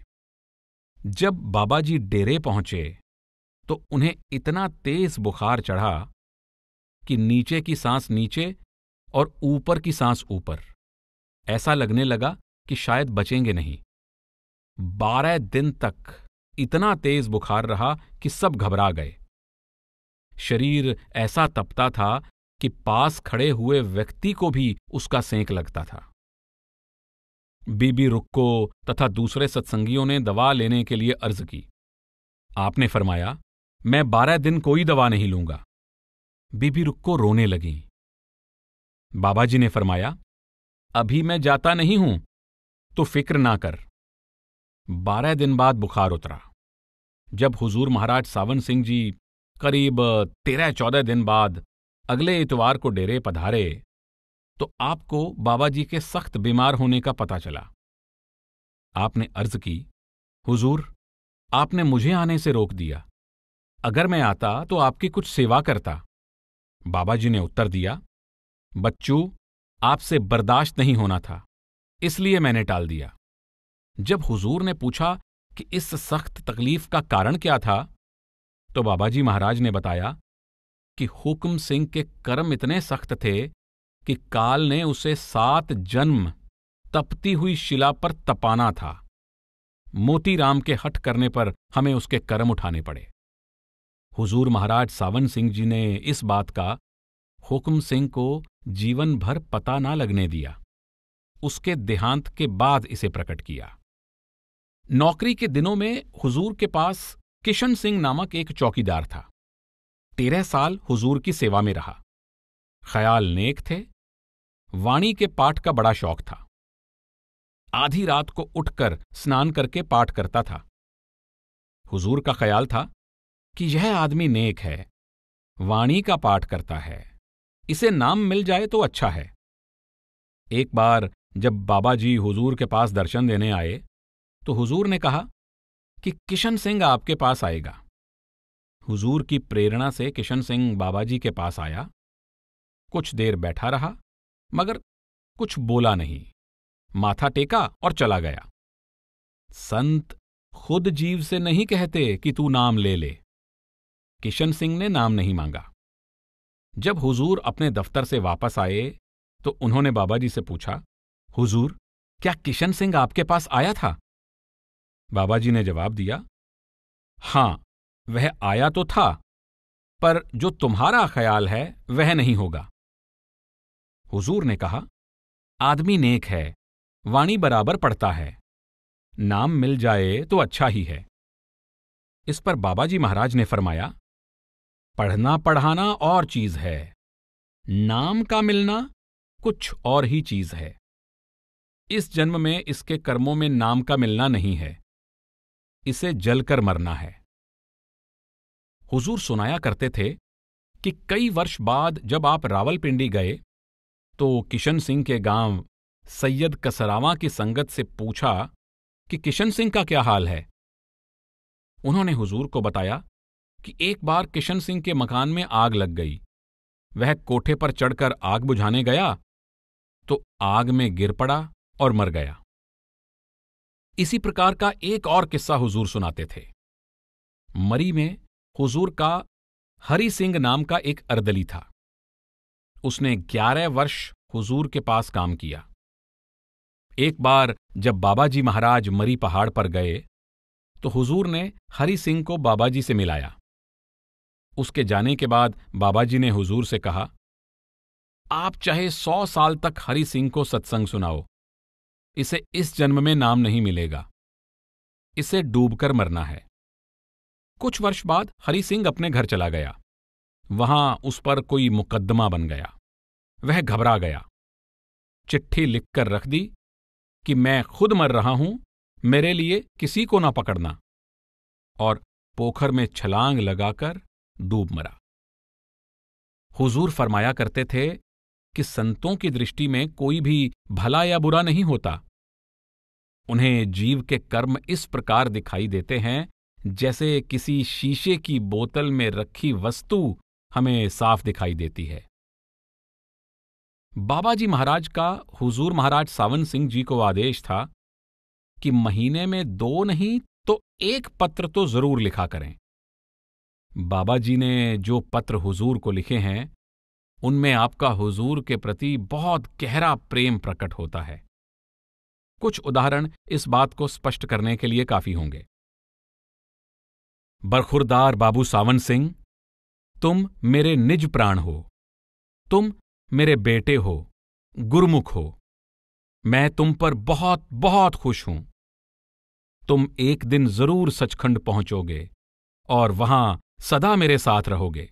जब बाबा जी डेरे पहुंचे तो उन्हें इतना तेज बुखार चढ़ा कि नीचे की सांस नीचे और ऊपर की सांस ऊपर ऐसा लगने लगा कि शायद बचेंगे नहीं बारह दिन तक इतना तेज बुखार रहा कि सब घबरा गए शरीर ऐसा तपता था कि पास खड़े हुए व्यक्ति को भी उसका सेंक लगता था बीबी रुक्को तथा दूसरे सत्संगियों ने दवा लेने के लिए अर्ज की आपने फरमाया मैं बारह दिन कोई दवा नहीं लूंगा बीबी रुक्को रोने लगी बाबा जी ने फरमाया अभी मैं जाता नहीं हूं तो फिक्र ना कर बारह दिन बाद बुखार उतरा जब हुजूर महाराज सावन सिंह जी करीब तेरह चौदह दिन बाद अगले इतवार को डेरे पधारे तो आपको बाबा जी के सख्त बीमार होने का पता चला आपने अर्ज की हुजूर आपने मुझे आने से रोक दिया अगर मैं आता तो आपकी कुछ सेवा करता बाबा जी ने उत्तर दिया बच्चू आपसे बर्दाश्त नहीं होना था इसलिए मैंने टाल दिया जब हुजूर ने पूछा कि इस सख्त तकलीफ का कारण क्या था तो बाबाजी महाराज ने बताया कि हुक्म सिंह के कर्म इतने सख्त थे कि काल ने उसे सात जन्म तपती हुई शिला पर तपाना था मोतीराम के हट करने पर हमें उसके कर्म उठाने पड़े हुजूर महाराज सावन सिंह जी ने इस बात का हुक्म सिंह को जीवन भर पता ना लगने दिया उसके देहांत के बाद इसे प्रकट किया नौकरी के दिनों में हुजूर के पास किशन सिंह नामक एक चौकीदार था तेरह साल हुजूर की सेवा में रहा ख्याल नेक थे वाणी के पाठ का बड़ा शौक था आधी रात को उठकर स्नान करके पाठ करता था हुजूर का ख्याल था कि यह आदमी नेक है वाणी का पाठ करता है इसे नाम मिल जाए तो अच्छा है एक बार जब बाबा जी हुजूर के पास दर्शन देने आए तो हुजूर ने कहा कि किशन सिंह आपके पास आएगा हुजूर की प्रेरणा से किशन सिंह बाबाजी के पास आया कुछ देर बैठा रहा मगर कुछ बोला नहीं माथा टेका और चला गया संत खुद जीव से नहीं कहते कि तू नाम ले ले किशन सिंह ने नाम नहीं मांगा जब हुजूर अपने दफ्तर से वापस आए तो उन्होंने बाबाजी से पूछा हुजूर क्या किशन सिंह आपके पास आया था बाबाजी ने जवाब दिया हां वह आया तो था पर जो तुम्हारा ख्याल है वह नहीं होगा हुजूर ने कहा आदमी नेक है वाणी बराबर पड़ता है नाम मिल जाए तो अच्छा ही है इस पर बाबाजी महाराज ने फरमाया पढ़ना पढ़ाना और चीज है नाम का मिलना कुछ और ही चीज है इस जन्म में इसके कर्मों में नाम का मिलना नहीं है इसे जलकर मरना है हुजूर सुनाया करते थे कि कई वर्ष बाद जब आप रावलपिंडी गए तो किशन सिंह के गांव सैयद कसरावा की संगत से पूछा कि किशन सिंह का क्या हाल है उन्होंने हुजूर को बताया कि एक बार किशन सिंह के मकान में आग लग गई वह कोठे पर चढ़कर आग बुझाने गया तो आग में गिर पड़ा और मर गया इसी प्रकार का एक और किस्सा हुजूर सुनाते थे मरी में हुजूर का हरि सिंह नाम का एक अर्दली था उसने ग्यारह वर्ष हुजूर के पास काम किया एक बार जब बाबा जी महाराज मरी पहाड़ पर गए तो हुजूर ने हरि सिंह को बाबा जी से मिलाया उसके जाने के बाद बाबा जी ने हुजूर से कहा आप चाहे सौ साल तक हरि सिंह को सत्संग सुनाओ इसे इस जन्म में नाम नहीं मिलेगा इसे डूबकर मरना है कुछ वर्ष बाद हरि सिंह अपने घर चला गया वहां उस पर कोई मुकदमा बन गया वह घबरा गया चिट्ठी लिखकर रख दी कि मैं खुद मर रहा हूं मेरे लिए किसी को ना पकड़ना और पोखर में छलांग लगाकर डूब मरा हुजूर फरमाया करते थे कि संतों की दृष्टि में कोई भी भला या बुरा नहीं होता उन्हें जीव के कर्म इस प्रकार दिखाई देते हैं जैसे किसी शीशे की बोतल में रखी वस्तु हमें साफ दिखाई देती है बाबा जी महाराज का हुजूर महाराज सावन सिंह जी को आदेश था कि महीने में दो नहीं तो एक पत्र तो जरूर लिखा करें बाबा जी ने जो पत्र हुजूर को लिखे हैं उनमें आपका हुजूर के प्रति बहुत गहरा प्रेम प्रकट होता है कुछ उदाहरण इस बात को स्पष्ट करने के लिए काफी होंगे बरखुरदार बाबू सावन सिंह तुम मेरे निज प्राण हो तुम मेरे बेटे हो गुरमुख हो मैं तुम पर बहुत बहुत खुश हूं तुम एक दिन जरूर सचखंड पहुंचोगे और वहां सदा मेरे साथ रहोगे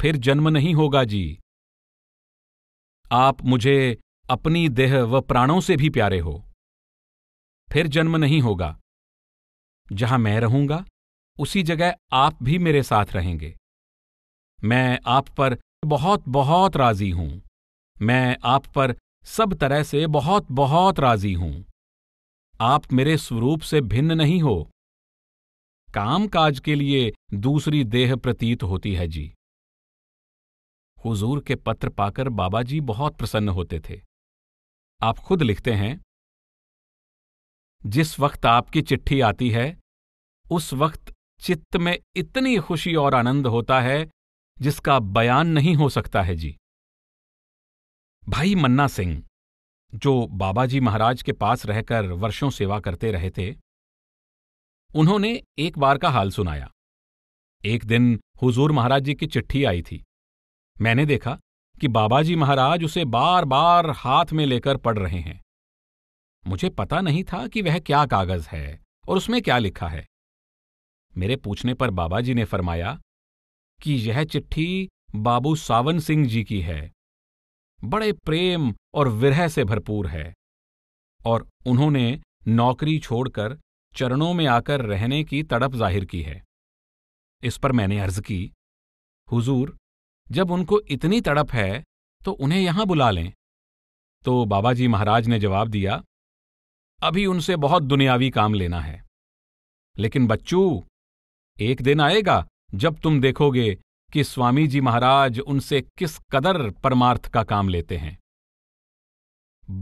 फिर जन्म नहीं होगा जी आप मुझे अपनी देह व प्राणों से भी प्यारे हो फिर जन्म नहीं होगा जहां मैं रहूंगा उसी जगह आप भी मेरे साथ रहेंगे मैं आप पर बहुत बहुत राजी हूं मैं आप पर सब तरह से बहुत बहुत राजी हूं आप मेरे स्वरूप से भिन्न नहीं हो काम काज के लिए दूसरी देह प्रतीत होती है जी हुजूर के पत्र पाकर बाबा जी बहुत प्रसन्न होते थे आप खुद लिखते हैं जिस वक्त आपकी चिट्ठी आती है उस वक्त चित्त में इतनी खुशी और आनंद होता है जिसका बयान नहीं हो सकता है जी भाई मन्ना सिंह जो बाबा जी महाराज के पास रहकर वर्षों सेवा करते रहे थे उन्होंने एक बार का हाल सुनाया एक दिन हुजूर महाराज जी की चिट्ठी आई थी मैंने देखा कि बाबा जी महाराज उसे बार बार हाथ में लेकर पढ़ रहे हैं मुझे पता नहीं था कि वह क्या कागज है और उसमें क्या लिखा है मेरे पूछने पर बाबा जी ने फरमाया कि यह चिट्ठी बाबू सावन सिंह जी की है बड़े प्रेम और विरह से भरपूर है और उन्होंने नौकरी छोड़कर चरणों में आकर रहने की तड़प जाहिर की है इस पर मैंने अर्ज की हुजूर जब उनको इतनी तड़प है तो उन्हें यहां बुला लें तो बाबाजी महाराज ने जवाब दिया अभी उनसे बहुत दुनियावी काम लेना है लेकिन बच्चू एक दिन आएगा जब तुम देखोगे कि स्वामी जी महाराज उनसे किस कदर परमार्थ का काम लेते हैं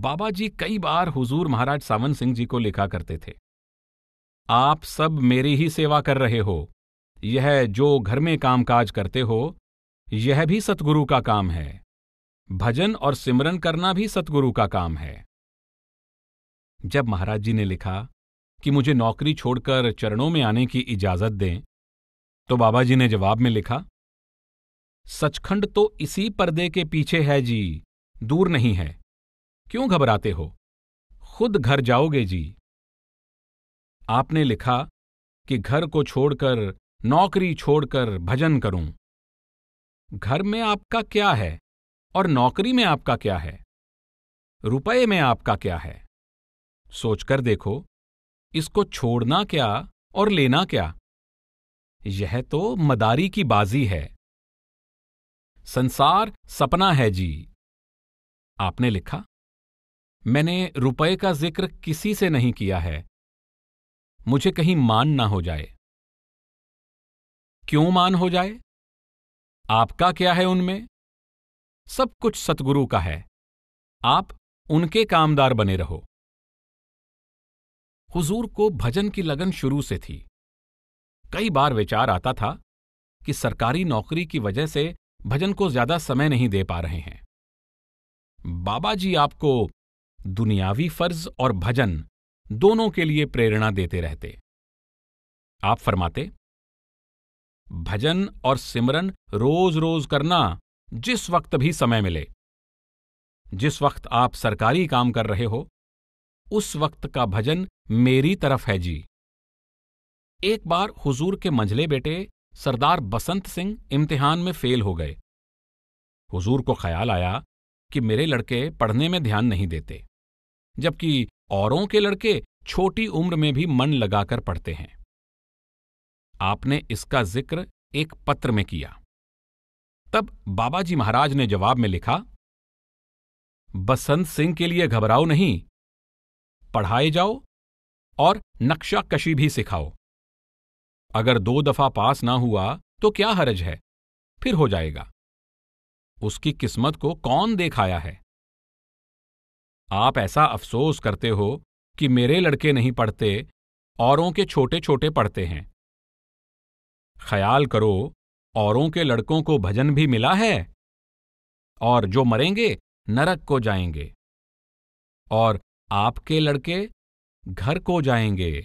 बाबा जी कई बार हुजूर महाराज सावन सिंह जी को लिखा करते थे आप सब मेरी ही सेवा कर रहे हो यह जो घर में कामकाज करते हो यह भी सतगुरु का काम है भजन और सिमरन करना भी सतगुरु का काम है जब महाराज जी ने लिखा कि मुझे नौकरी छोड़कर चरणों में आने की इजाजत दें तो बाबा जी ने जवाब में लिखा सचखंड तो इसी पर्दे के पीछे है जी दूर नहीं है क्यों घबराते हो खुद घर जाओगे जी आपने लिखा कि घर को छोड़कर नौकरी छोड़कर भजन करूं घर में आपका क्या है और नौकरी में आपका क्या है रुपये में आपका क्या है सोचकर देखो इसको छोड़ना क्या और लेना क्या यह तो मदारी की बाजी है संसार सपना है जी आपने लिखा मैंने रुपए का जिक्र किसी से नहीं किया है मुझे कहीं मान ना हो जाए क्यों मान हो जाए आपका क्या है उनमें सब कुछ सतगुरु का है आप उनके कामदार बने रहो हुजूर को भजन की लगन शुरू से थी कई बार विचार आता था कि सरकारी नौकरी की वजह से भजन को ज्यादा समय नहीं दे पा रहे हैं बाबा जी आपको दुनियावी फर्ज और भजन दोनों के लिए प्रेरणा देते रहते आप फरमाते भजन और सिमरन रोज रोज करना जिस वक्त भी समय मिले जिस वक्त आप सरकारी काम कर रहे हो उस वक्त का भजन मेरी तरफ है जी एक बार हुजूर के मंझले बेटे सरदार बसंत सिंह इम्तिहान में फेल हो गए हुजूर को ख्याल आया कि मेरे लड़के पढ़ने में ध्यान नहीं देते जबकि औरों के लड़के छोटी उम्र में भी मन लगाकर पढ़ते हैं आपने इसका जिक्र एक पत्र में किया तब बाबा जी महाराज ने जवाब में लिखा बसंत सिंह के लिए घबराओ नहीं पढ़ाए जाओ और नक्शा कशी भी सिखाओ अगर दो दफा पास ना हुआ तो क्या हरज है फिर हो जाएगा उसकी किस्मत को कौन देखाया है आप ऐसा अफसोस करते हो कि मेरे लड़के नहीं पढ़ते औरों के छोटे छोटे पढ़ते हैं ख्याल करो औरों के लड़कों को भजन भी मिला है और जो मरेंगे नरक को जाएंगे और आपके लड़के घर को जाएंगे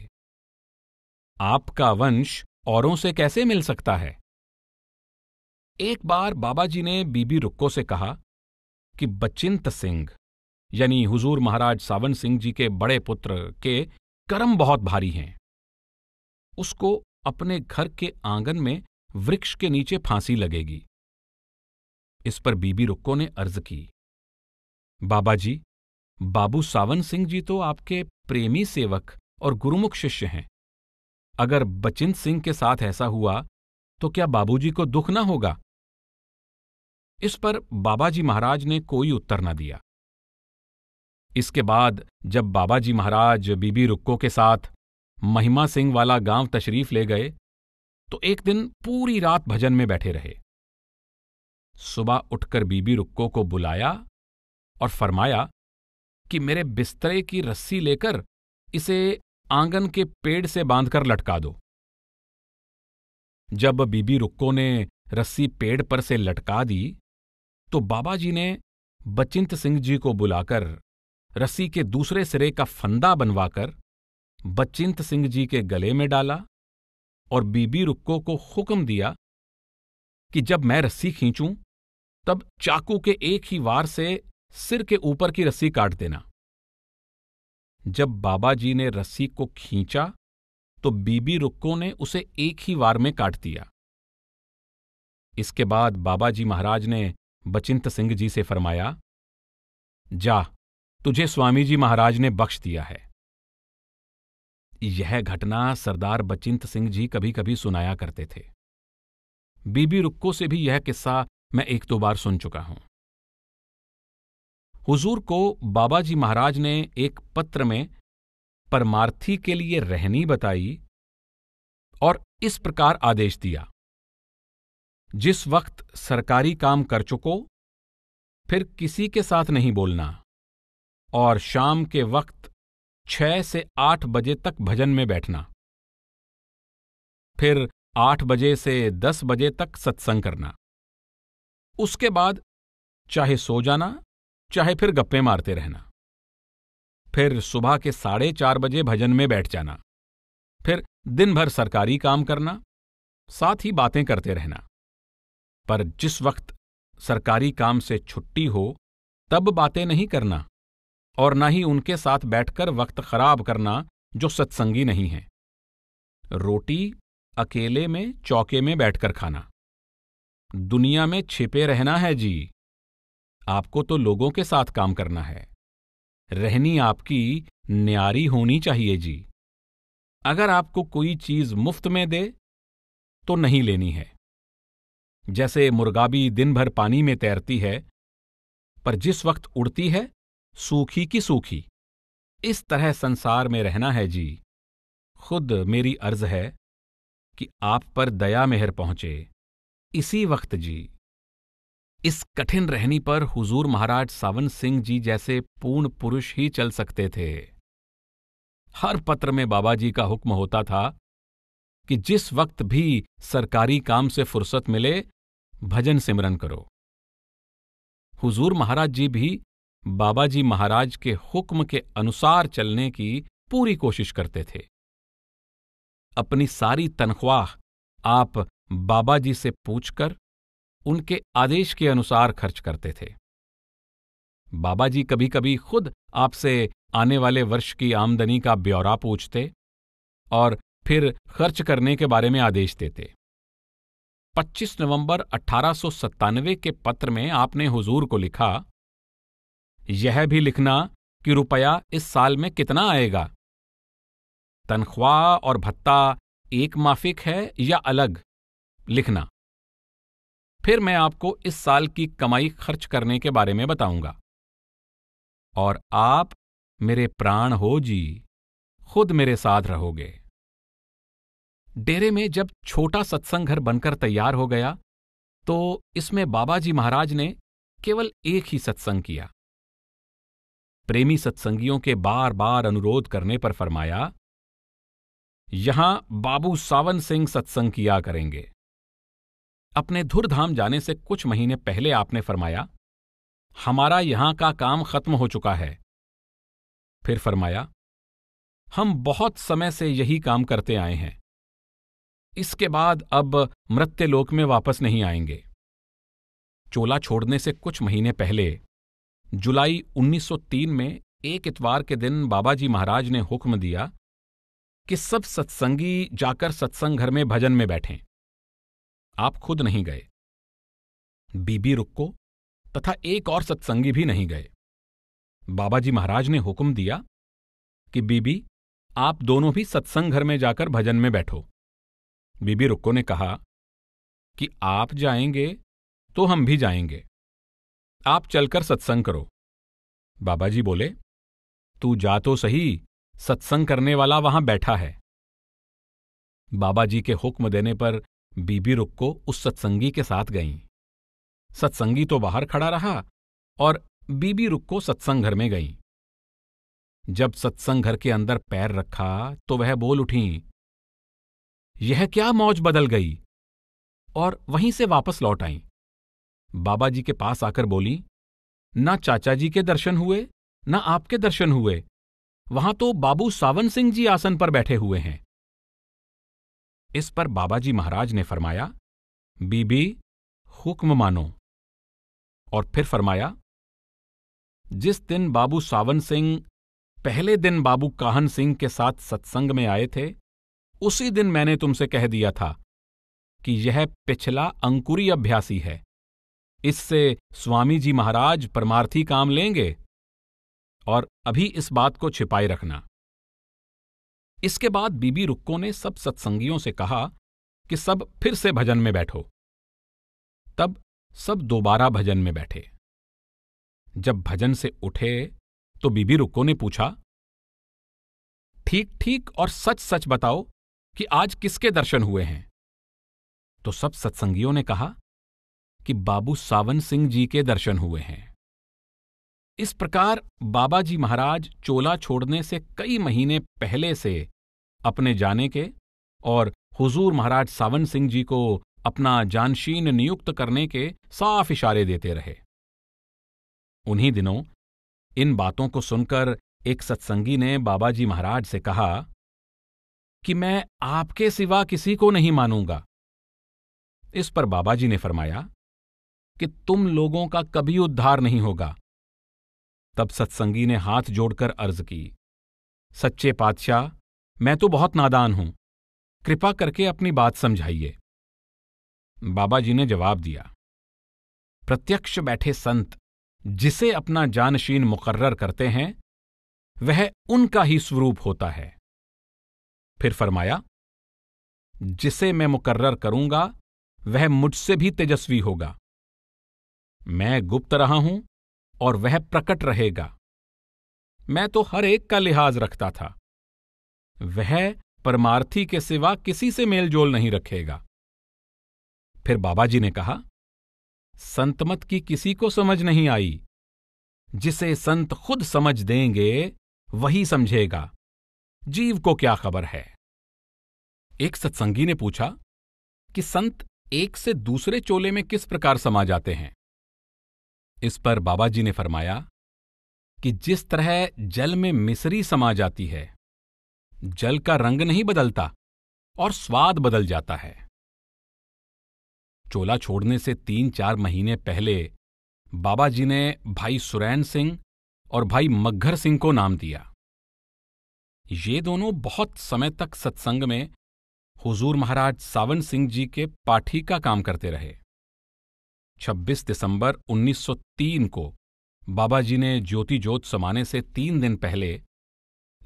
आपका वंश औरों से कैसे मिल सकता है एक बार बाबा जी ने बीबी रुक्को से कहा कि बचिंत सिंह यानी हुजूर महाराज सावन सिंह जी के बड़े पुत्र के कर्म बहुत भारी हैं उसको अपने घर के आंगन में वृक्ष के नीचे फांसी लगेगी इस पर बीबी रुक्को ने अर्ज की बाबा जी बाबू सावन सिंह जी तो आपके प्रेमी सेवक और गुरुमुख शिष्य हैं अगर बचिंत सिंह के साथ ऐसा हुआ तो क्या बाबूजी को दुख ना होगा इस पर बाबाजी महाराज ने कोई उत्तर ना दिया इसके बाद जब बाबाजी महाराज बीबी रुक्को के साथ महिमा सिंह वाला गांव तशरीफ ले गए तो एक दिन पूरी रात भजन में बैठे रहे सुबह उठकर बीबी रुक्को को बुलाया और फरमाया कि मेरे बिस्तरे की रस्सी लेकर इसे आंगन के पेड़ से बांधकर लटका दो जब बीबी रुक्को ने रस्सी पेड़ पर से लटका दी तो बाबा जी ने बचिंत सिंह जी को बुलाकर रस्सी के दूसरे सिरे का फंदा बनवाकर बचिंत सिंह जी के गले में डाला और बीबी रुक्को को हुक्म दिया कि जब मैं रस्सी खींचूं तब चाकू के एक ही वार से सिर के ऊपर की रस्सी काट देना जब बाबा जी ने रस्सी को खींचा तो बीबी रुक्को ने उसे एक ही वार में काट दिया इसके बाद बाबा जी महाराज ने बचिंत सिंह जी से फरमाया जा तुझे स्वामी जी महाराज ने बख्श दिया है यह घटना सरदार बचिंत सिंह जी कभी कभी सुनाया करते थे बीबी रुक्को से भी यह किस्सा मैं एक दो बार सुन चुका हूं हुजूर को बाबा जी महाराज ने एक पत्र में परमार्थी के लिए रहनी बताई और इस प्रकार आदेश दिया जिस वक्त सरकारी काम कर चुको फिर किसी के साथ नहीं बोलना और शाम के वक्त छह से आठ बजे तक भजन में बैठना फिर आठ बजे से दस बजे तक सत्संग करना उसके बाद चाहे सो जाना चाहे फिर गप्पे मारते रहना फिर सुबह के साढ़े चार बजे भजन में बैठ जाना फिर दिन भर सरकारी काम करना साथ ही बातें करते रहना पर जिस वक्त सरकारी काम से छुट्टी हो तब बातें नहीं करना और न ही उनके साथ बैठकर वक्त खराब करना जो सत्संगी नहीं है रोटी अकेले में चौके में बैठकर खाना दुनिया में छिपे रहना है जी आपको तो लोगों के साथ काम करना है रहनी आपकी न्यारी होनी चाहिए जी अगर आपको कोई चीज मुफ्त में दे तो नहीं लेनी है जैसे मुर्गाबी दिन भर पानी में तैरती है पर जिस वक्त उड़ती है सूखी की सूखी इस तरह संसार में रहना है जी खुद मेरी अर्ज है कि आप पर दया मेहर पहुंचे इसी वक्त जी इस कठिन रहनी पर हुजूर महाराज सावन सिंह जी जैसे पूर्ण पुरुष ही चल सकते थे हर पत्र में बाबा जी का हुक्म होता था कि जिस वक्त भी सरकारी काम से फुर्सत मिले भजन सिमरन करो हुजूर महाराज जी भी बाबा जी महाराज के हुक्म के अनुसार चलने की पूरी कोशिश करते थे अपनी सारी तनख्वाह आप बाबा जी से पूछकर उनके आदेश के अनुसार खर्च करते थे बाबा जी कभी कभी खुद आपसे आने वाले वर्ष की आमदनी का ब्यौरा पूछते और फिर खर्च करने के बारे में आदेश देते 25 नवंबर अठारह के पत्र में आपने हुजूर को लिखा यह भी लिखना कि रुपया इस साल में कितना आएगा तनख्वाह और भत्ता एक माफिक है या अलग लिखना फिर मैं आपको इस साल की कमाई खर्च करने के बारे में बताऊंगा और आप मेरे प्राण हो जी खुद मेरे साथ रहोगे डेरे में जब छोटा सत्संग घर बनकर तैयार हो गया तो इसमें बाबा जी महाराज ने केवल एक ही सत्संग किया प्रेमी सत्संगियों के बार बार अनुरोध करने पर फरमाया यहां बाबू सावन सिंह सत्संग किया करेंगे अपने धुरधाम जाने से कुछ महीने पहले आपने फरमाया हमारा यहां का काम खत्म हो चुका है फिर फरमाया हम बहुत समय से यही काम करते आए हैं इसके बाद अब मृत्यलोक में वापस नहीं आएंगे चोला छोड़ने से कुछ महीने पहले जुलाई 1903 में एक इतवार के दिन बाबा जी महाराज ने हुक्म दिया कि सब सत्संगी जाकर सत्संग घर में भजन में बैठें आप खुद नहीं गए बीबी रुक्को तथा एक और सत्संगी भी नहीं गए बाबा जी महाराज ने हुक्म दिया कि बीबी आप दोनों भी सत्संग घर में जाकर भजन में बैठो बीबी रुक्को ने कहा कि आप जाएंगे तो हम भी जाएंगे आप चलकर सत्संग करो बाबा जी बोले तू जा तो सही सत्संग करने वाला वहां बैठा है बाबा जी के हुक्म देने पर बीबी रुक को उस सत्संगी के साथ गईं सत्संगी तो बाहर खड़ा रहा और बीबी रुक को सत्संग घर में गईं जब सत्संग घर के अंदर पैर रखा तो वह बोल उठी यह क्या मौज बदल गई और वहीं से वापस लौट आईं बाबा जी के पास आकर बोली ना चाचा जी के दर्शन हुए ना आपके दर्शन हुए वहां तो बाबू सावन सिंह जी आसन पर बैठे हुए हैं इस पर बाबाजी महाराज ने फरमाया बीबी हुक्म मानो और फिर फरमाया जिस दिन बाबू सावन सिंह पहले दिन बाबू काहन सिंह के साथ सत्संग में आए थे उसी दिन मैंने तुमसे कह दिया था कि यह पिछला अंकुरी अभ्यासी है इससे स्वामी जी महाराज परमार्थी काम लेंगे और अभी इस बात को छिपाए रखना इसके बाद बीबी रुक्को ने सब सत्संगियों से कहा कि सब फिर से भजन में बैठो तब सब दोबारा भजन में बैठे जब भजन से उठे तो बीबी रुक्को ने पूछा ठीक ठीक और सच सच बताओ कि आज किसके दर्शन हुए हैं तो सब सत्संगियों ने कहा कि बाबू सावन सिंह जी के दर्शन हुए हैं इस प्रकार बाबा जी महाराज चोला छोड़ने से कई महीने पहले से अपने जाने के और हुजूर महाराज सावन सिंह जी को अपना जानशीन नियुक्त करने के साफ इशारे देते रहे उन्हीं दिनों इन बातों को सुनकर एक सत्संगी ने बाबा जी महाराज से कहा कि मैं आपके सिवा किसी को नहीं मानूंगा इस पर बाबा जी ने फरमाया कि तुम लोगों का कभी उद्धार नहीं होगा तब सत्संगी ने हाथ जोड़कर अर्ज की सच्चे पातशाह मैं तो बहुत नादान हूं कृपा करके अपनी बात समझाइए बाबा जी ने जवाब दिया प्रत्यक्ष बैठे संत जिसे अपना जानशीन मुकर्र करते हैं वह उनका ही स्वरूप होता है फिर फरमाया जिसे मैं मुकर्र करूंगा वह मुझसे भी तेजस्वी होगा मैं गुप्त रहा हूं और वह प्रकट रहेगा मैं तो हर एक का लिहाज रखता था वह परमार्थी के सिवा किसी से मेलजोल नहीं रखेगा फिर बाबा जी ने कहा संतमत की किसी को समझ नहीं आई जिसे संत खुद समझ देंगे वही समझेगा जीव को क्या खबर है एक सत्संगी ने पूछा कि संत एक से दूसरे चोले में किस प्रकार समा जाते हैं इस पर बाबा जी ने फरमाया कि जिस तरह जल में मिसरी समा जाती है जल का रंग नहीं बदलता और स्वाद बदल जाता है चोला छोड़ने से तीन चार महीने पहले बाबा जी ने भाई सुरैन सिंह और भाई मग्घर सिंह को नाम दिया ये दोनों बहुत समय तक सत्संग में हुजूर महाराज सावन सिंह जी के पाठी का काम करते रहे 26 दिसंबर 1903 को बाबा जी ने ज्योति ज्योत समाने से तीन दिन पहले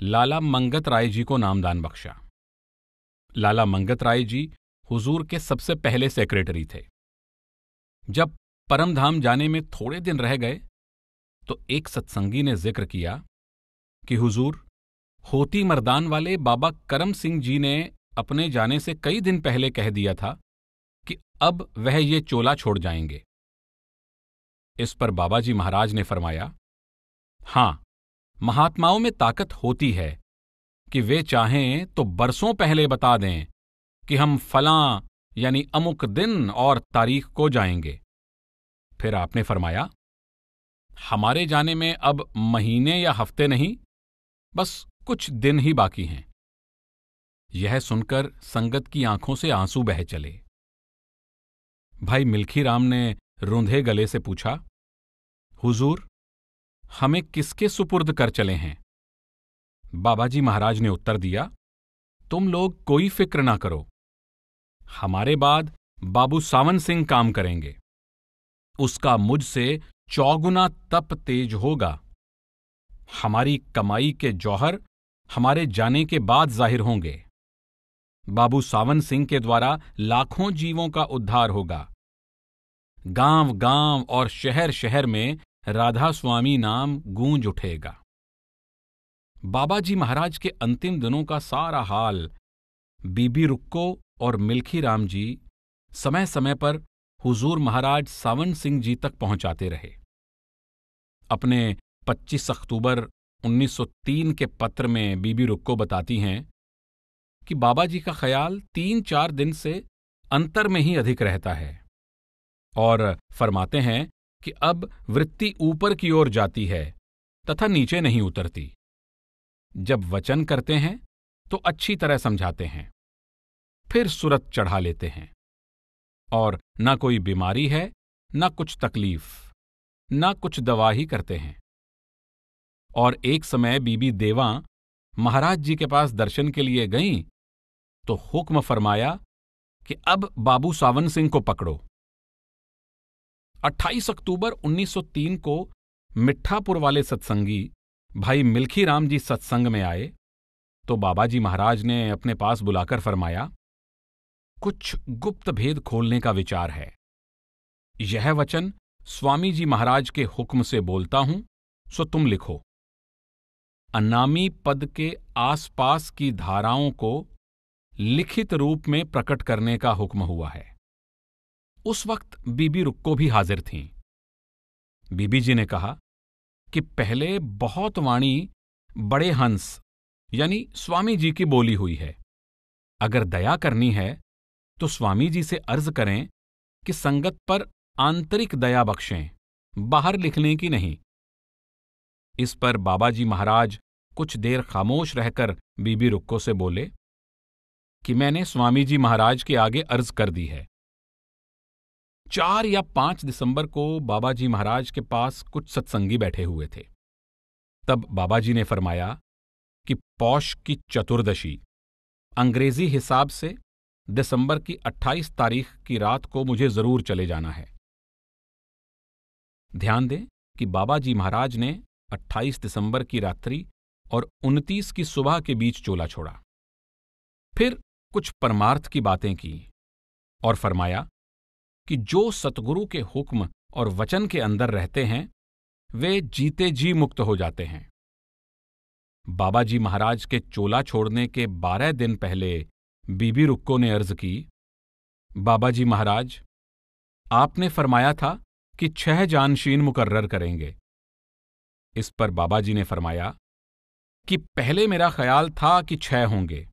लाला मंगत राय जी को नामदान बख्शा लाला मंगत राय जी हुजूर के सबसे पहले सेक्रेटरी थे जब परमधाम जाने में थोड़े दिन रह गए तो एक सत्संगी ने जिक्र किया कि हुजूर होती मर्दान वाले बाबा करम सिंह जी ने अपने जाने से कई दिन पहले कह दिया था कि अब वह ये चोला छोड़ जाएंगे इस पर बाबा जी महाराज ने फरमाया हां महात्माओं में ताकत होती है कि वे चाहें तो बरसों पहले बता दें कि हम फलां यानी अमुक दिन और तारीख को जाएंगे फिर आपने फरमाया हमारे जाने में अब महीने या हफ्ते नहीं बस कुछ दिन ही बाकी हैं यह सुनकर संगत की आंखों से आंसू बह चले भाई मिल्खी राम ने रूंधे गले से पूछा हुजूर हमें किसके सुपुर्द कर चले हैं बाबाजी महाराज ने उत्तर दिया तुम लोग कोई फिक्र ना करो हमारे बाद बाबू सावन सिंह काम करेंगे उसका मुझसे चौगुना तप तेज होगा हमारी कमाई के जौहर हमारे जाने के बाद जाहिर होंगे बाबू सावन सिंह के द्वारा लाखों जीवों का उद्धार होगा गांव गांव और शहर शहर में राधा स्वामी नाम गूंज उठेगा बाबा जी महाराज के अंतिम दिनों का सारा हाल बीबी रुक्को और मिल्खी राम जी समय समय पर हुजूर महाराज सावन सिंह जी तक पहुंचाते रहे अपने 25 अक्टूबर 1903 के पत्र में बीबी रुक्को बताती हैं कि बाबा जी का ख्याल तीन चार दिन से अंतर में ही अधिक रहता है और फरमाते हैं कि अब वृत्ति ऊपर की ओर जाती है तथा नीचे नहीं उतरती जब वचन करते हैं तो अच्छी तरह समझाते हैं फिर सुरत चढ़ा लेते हैं और न कोई बीमारी है न कुछ तकलीफ न कुछ दवा ही करते हैं और एक समय बीबी देवा महाराज जी के पास दर्शन के लिए गईं तो हुक्म फरमाया कि अब बाबू सावन सिंह को पकड़ो 28 अक्टूबर 1903 को मिठापुर वाले सत्संगी भाई मिल्खी राम जी सत्संग में आए तो बाबा जी महाराज ने अपने पास बुलाकर फरमाया कुछ गुप्त भेद खोलने का विचार है यह वचन स्वामी जी महाराज के हुक्म से बोलता हूं सो तुम लिखो अनामी पद के आसपास की धाराओं को लिखित रूप में प्रकट करने का हुक्म हुआ है उस वक्त बीबी रुक्को भी हाजिर थीं बीबी जी ने कहा कि पहले बहुत वाणी बड़े हंस यानी स्वामी जी की बोली हुई है अगर दया करनी है तो स्वामी जी से अर्ज करें कि संगत पर आंतरिक दया बख्शें बाहर लिखने की नहीं इस पर बाबा जी महाराज कुछ देर खामोश रहकर बीबी रुक्को से बोले कि मैंने स्वामी जी महाराज के आगे अर्ज कर दी है चार या पांच दिसंबर को बाबा जी महाराज के पास कुछ सत्संगी बैठे हुए थे तब बाबा जी ने फरमाया कि पौष की चतुर्दशी अंग्रेजी हिसाब से दिसंबर की 28 तारीख की रात को मुझे जरूर चले जाना है ध्यान दें कि बाबा जी महाराज ने 28 दिसंबर की रात्रि और 29 की सुबह के बीच चोला छोड़ा फिर कुछ परमार्थ की बातें की और फरमाया कि जो सतगुरु के हुक्म और वचन के अंदर रहते हैं वे जीते जी मुक्त हो जाते हैं बाबा जी महाराज के चोला छोड़ने के बारह दिन पहले बीबी रुक्को ने अर्ज की बाबा जी महाराज आपने फरमाया था कि छह जानशीन मुकर्र करेंगे इस पर बाबा जी ने फरमाया कि पहले मेरा ख्याल था कि छह होंगे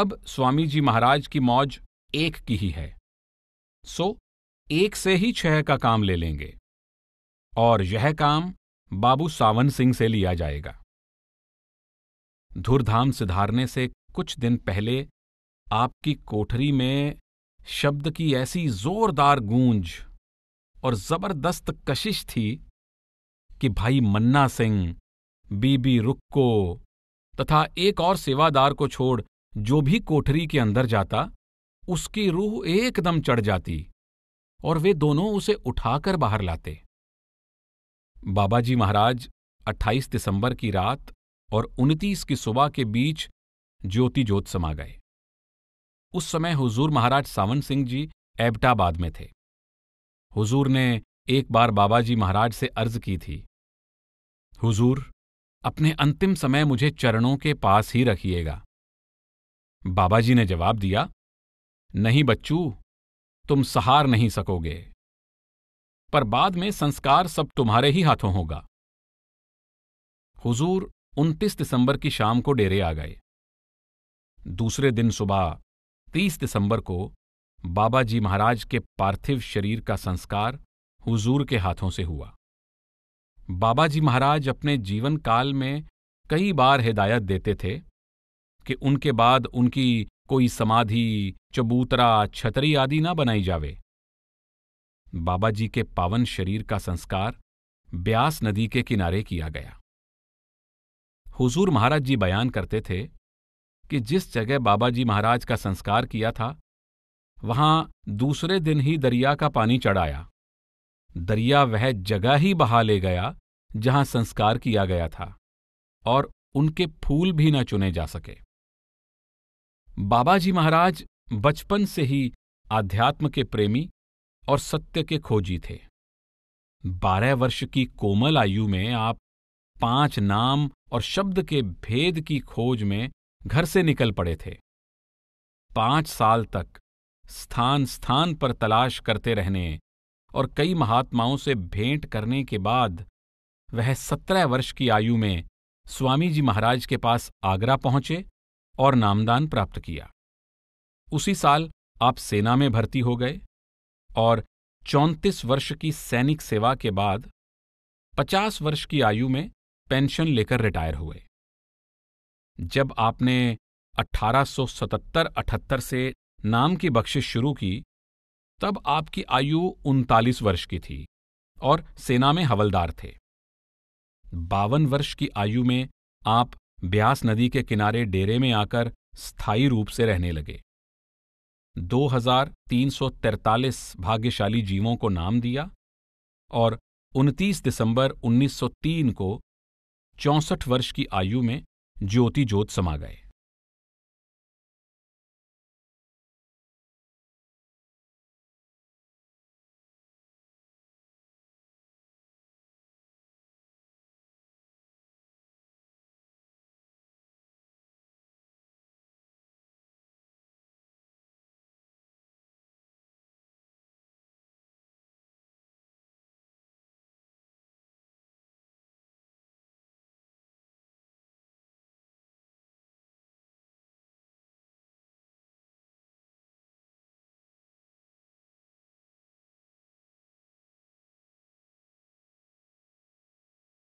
अब स्वामी जी महाराज की मौज एक की ही है सो एक से ही छह का काम ले लेंगे और यह काम बाबू सावन सिंह से लिया जाएगा धुरधाम सिधारने से कुछ दिन पहले आपकी कोठरी में शब्द की ऐसी जोरदार गूंज और जबरदस्त कशिश थी कि भाई मन्ना सिंह बीबी रुक्को तथा एक और सेवादार को छोड़ जो भी कोठरी के अंदर जाता उसकी रूह एकदम चढ़ जाती और वे दोनों उसे उठाकर बाहर लाते बाबा जी महाराज 28 दिसंबर की रात और 29 की सुबह के बीच ज्योति ज्योत समा गए उस समय हुजूर महाराज सावन सिंह जी एबटाबाद में थे हुजूर ने एक बार बाबा जी महाराज से अर्ज की थी हुजूर अपने अंतिम समय मुझे चरणों के पास ही रखिएगा बाबा जी ने जवाब दिया नहीं बच्चू तुम सहार नहीं सकोगे पर बाद में संस्कार सब तुम्हारे ही हाथों होगा हुजूर 29 दिसंबर की शाम को डेरे आ गए दूसरे दिन सुबह 30 दिसंबर को बाबा जी महाराज के पार्थिव शरीर का संस्कार हुजूर के हाथों से हुआ बाबा जी महाराज अपने जीवन काल में कई बार हिदायत देते थे कि उनके बाद उनकी कोई समाधि चबूतरा छतरी आदि ना बनाई जावे बाबा जी के पावन शरीर का संस्कार ब्यास नदी के किनारे किया गया हुजूर महाराज जी बयान करते थे कि जिस जगह बाबा जी महाराज का संस्कार किया था वहां दूसरे दिन ही दरिया का पानी चढ़ाया दरिया वह जगह ही बहा ले गया जहां संस्कार किया गया था और उनके फूल भी न चुने जा सके बाबा जी महाराज बचपन से ही आध्यात्म के प्रेमी और सत्य के खोजी थे बारह वर्ष की कोमल आयु में आप पांच नाम और शब्द के भेद की खोज में घर से निकल पड़े थे पांच साल तक स्थान स्थान पर तलाश करते रहने और कई महात्माओं से भेंट करने के बाद वह सत्रह वर्ष की आयु में स्वामी जी महाराज के पास आगरा पहुंचे और नामदान प्राप्त किया उसी साल आप सेना में भर्ती हो गए और 34 वर्ष की सैनिक सेवा के बाद 50 वर्ष की आयु में पेंशन लेकर रिटायर हुए जब आपने 1877-78 से नाम की बख्शिश शुरू की तब आपकी आयु उनतालीस वर्ष की थी और सेना में हवलदार थे बावन वर्ष की आयु में आप ब्यास नदी के किनारे डेरे में आकर स्थायी रूप से रहने लगे 2343 भाग्यशाली जीवों को नाम दिया और 29 दिसंबर 1903 को चौसठ वर्ष की आयु में ज्योति ज्योत समा गए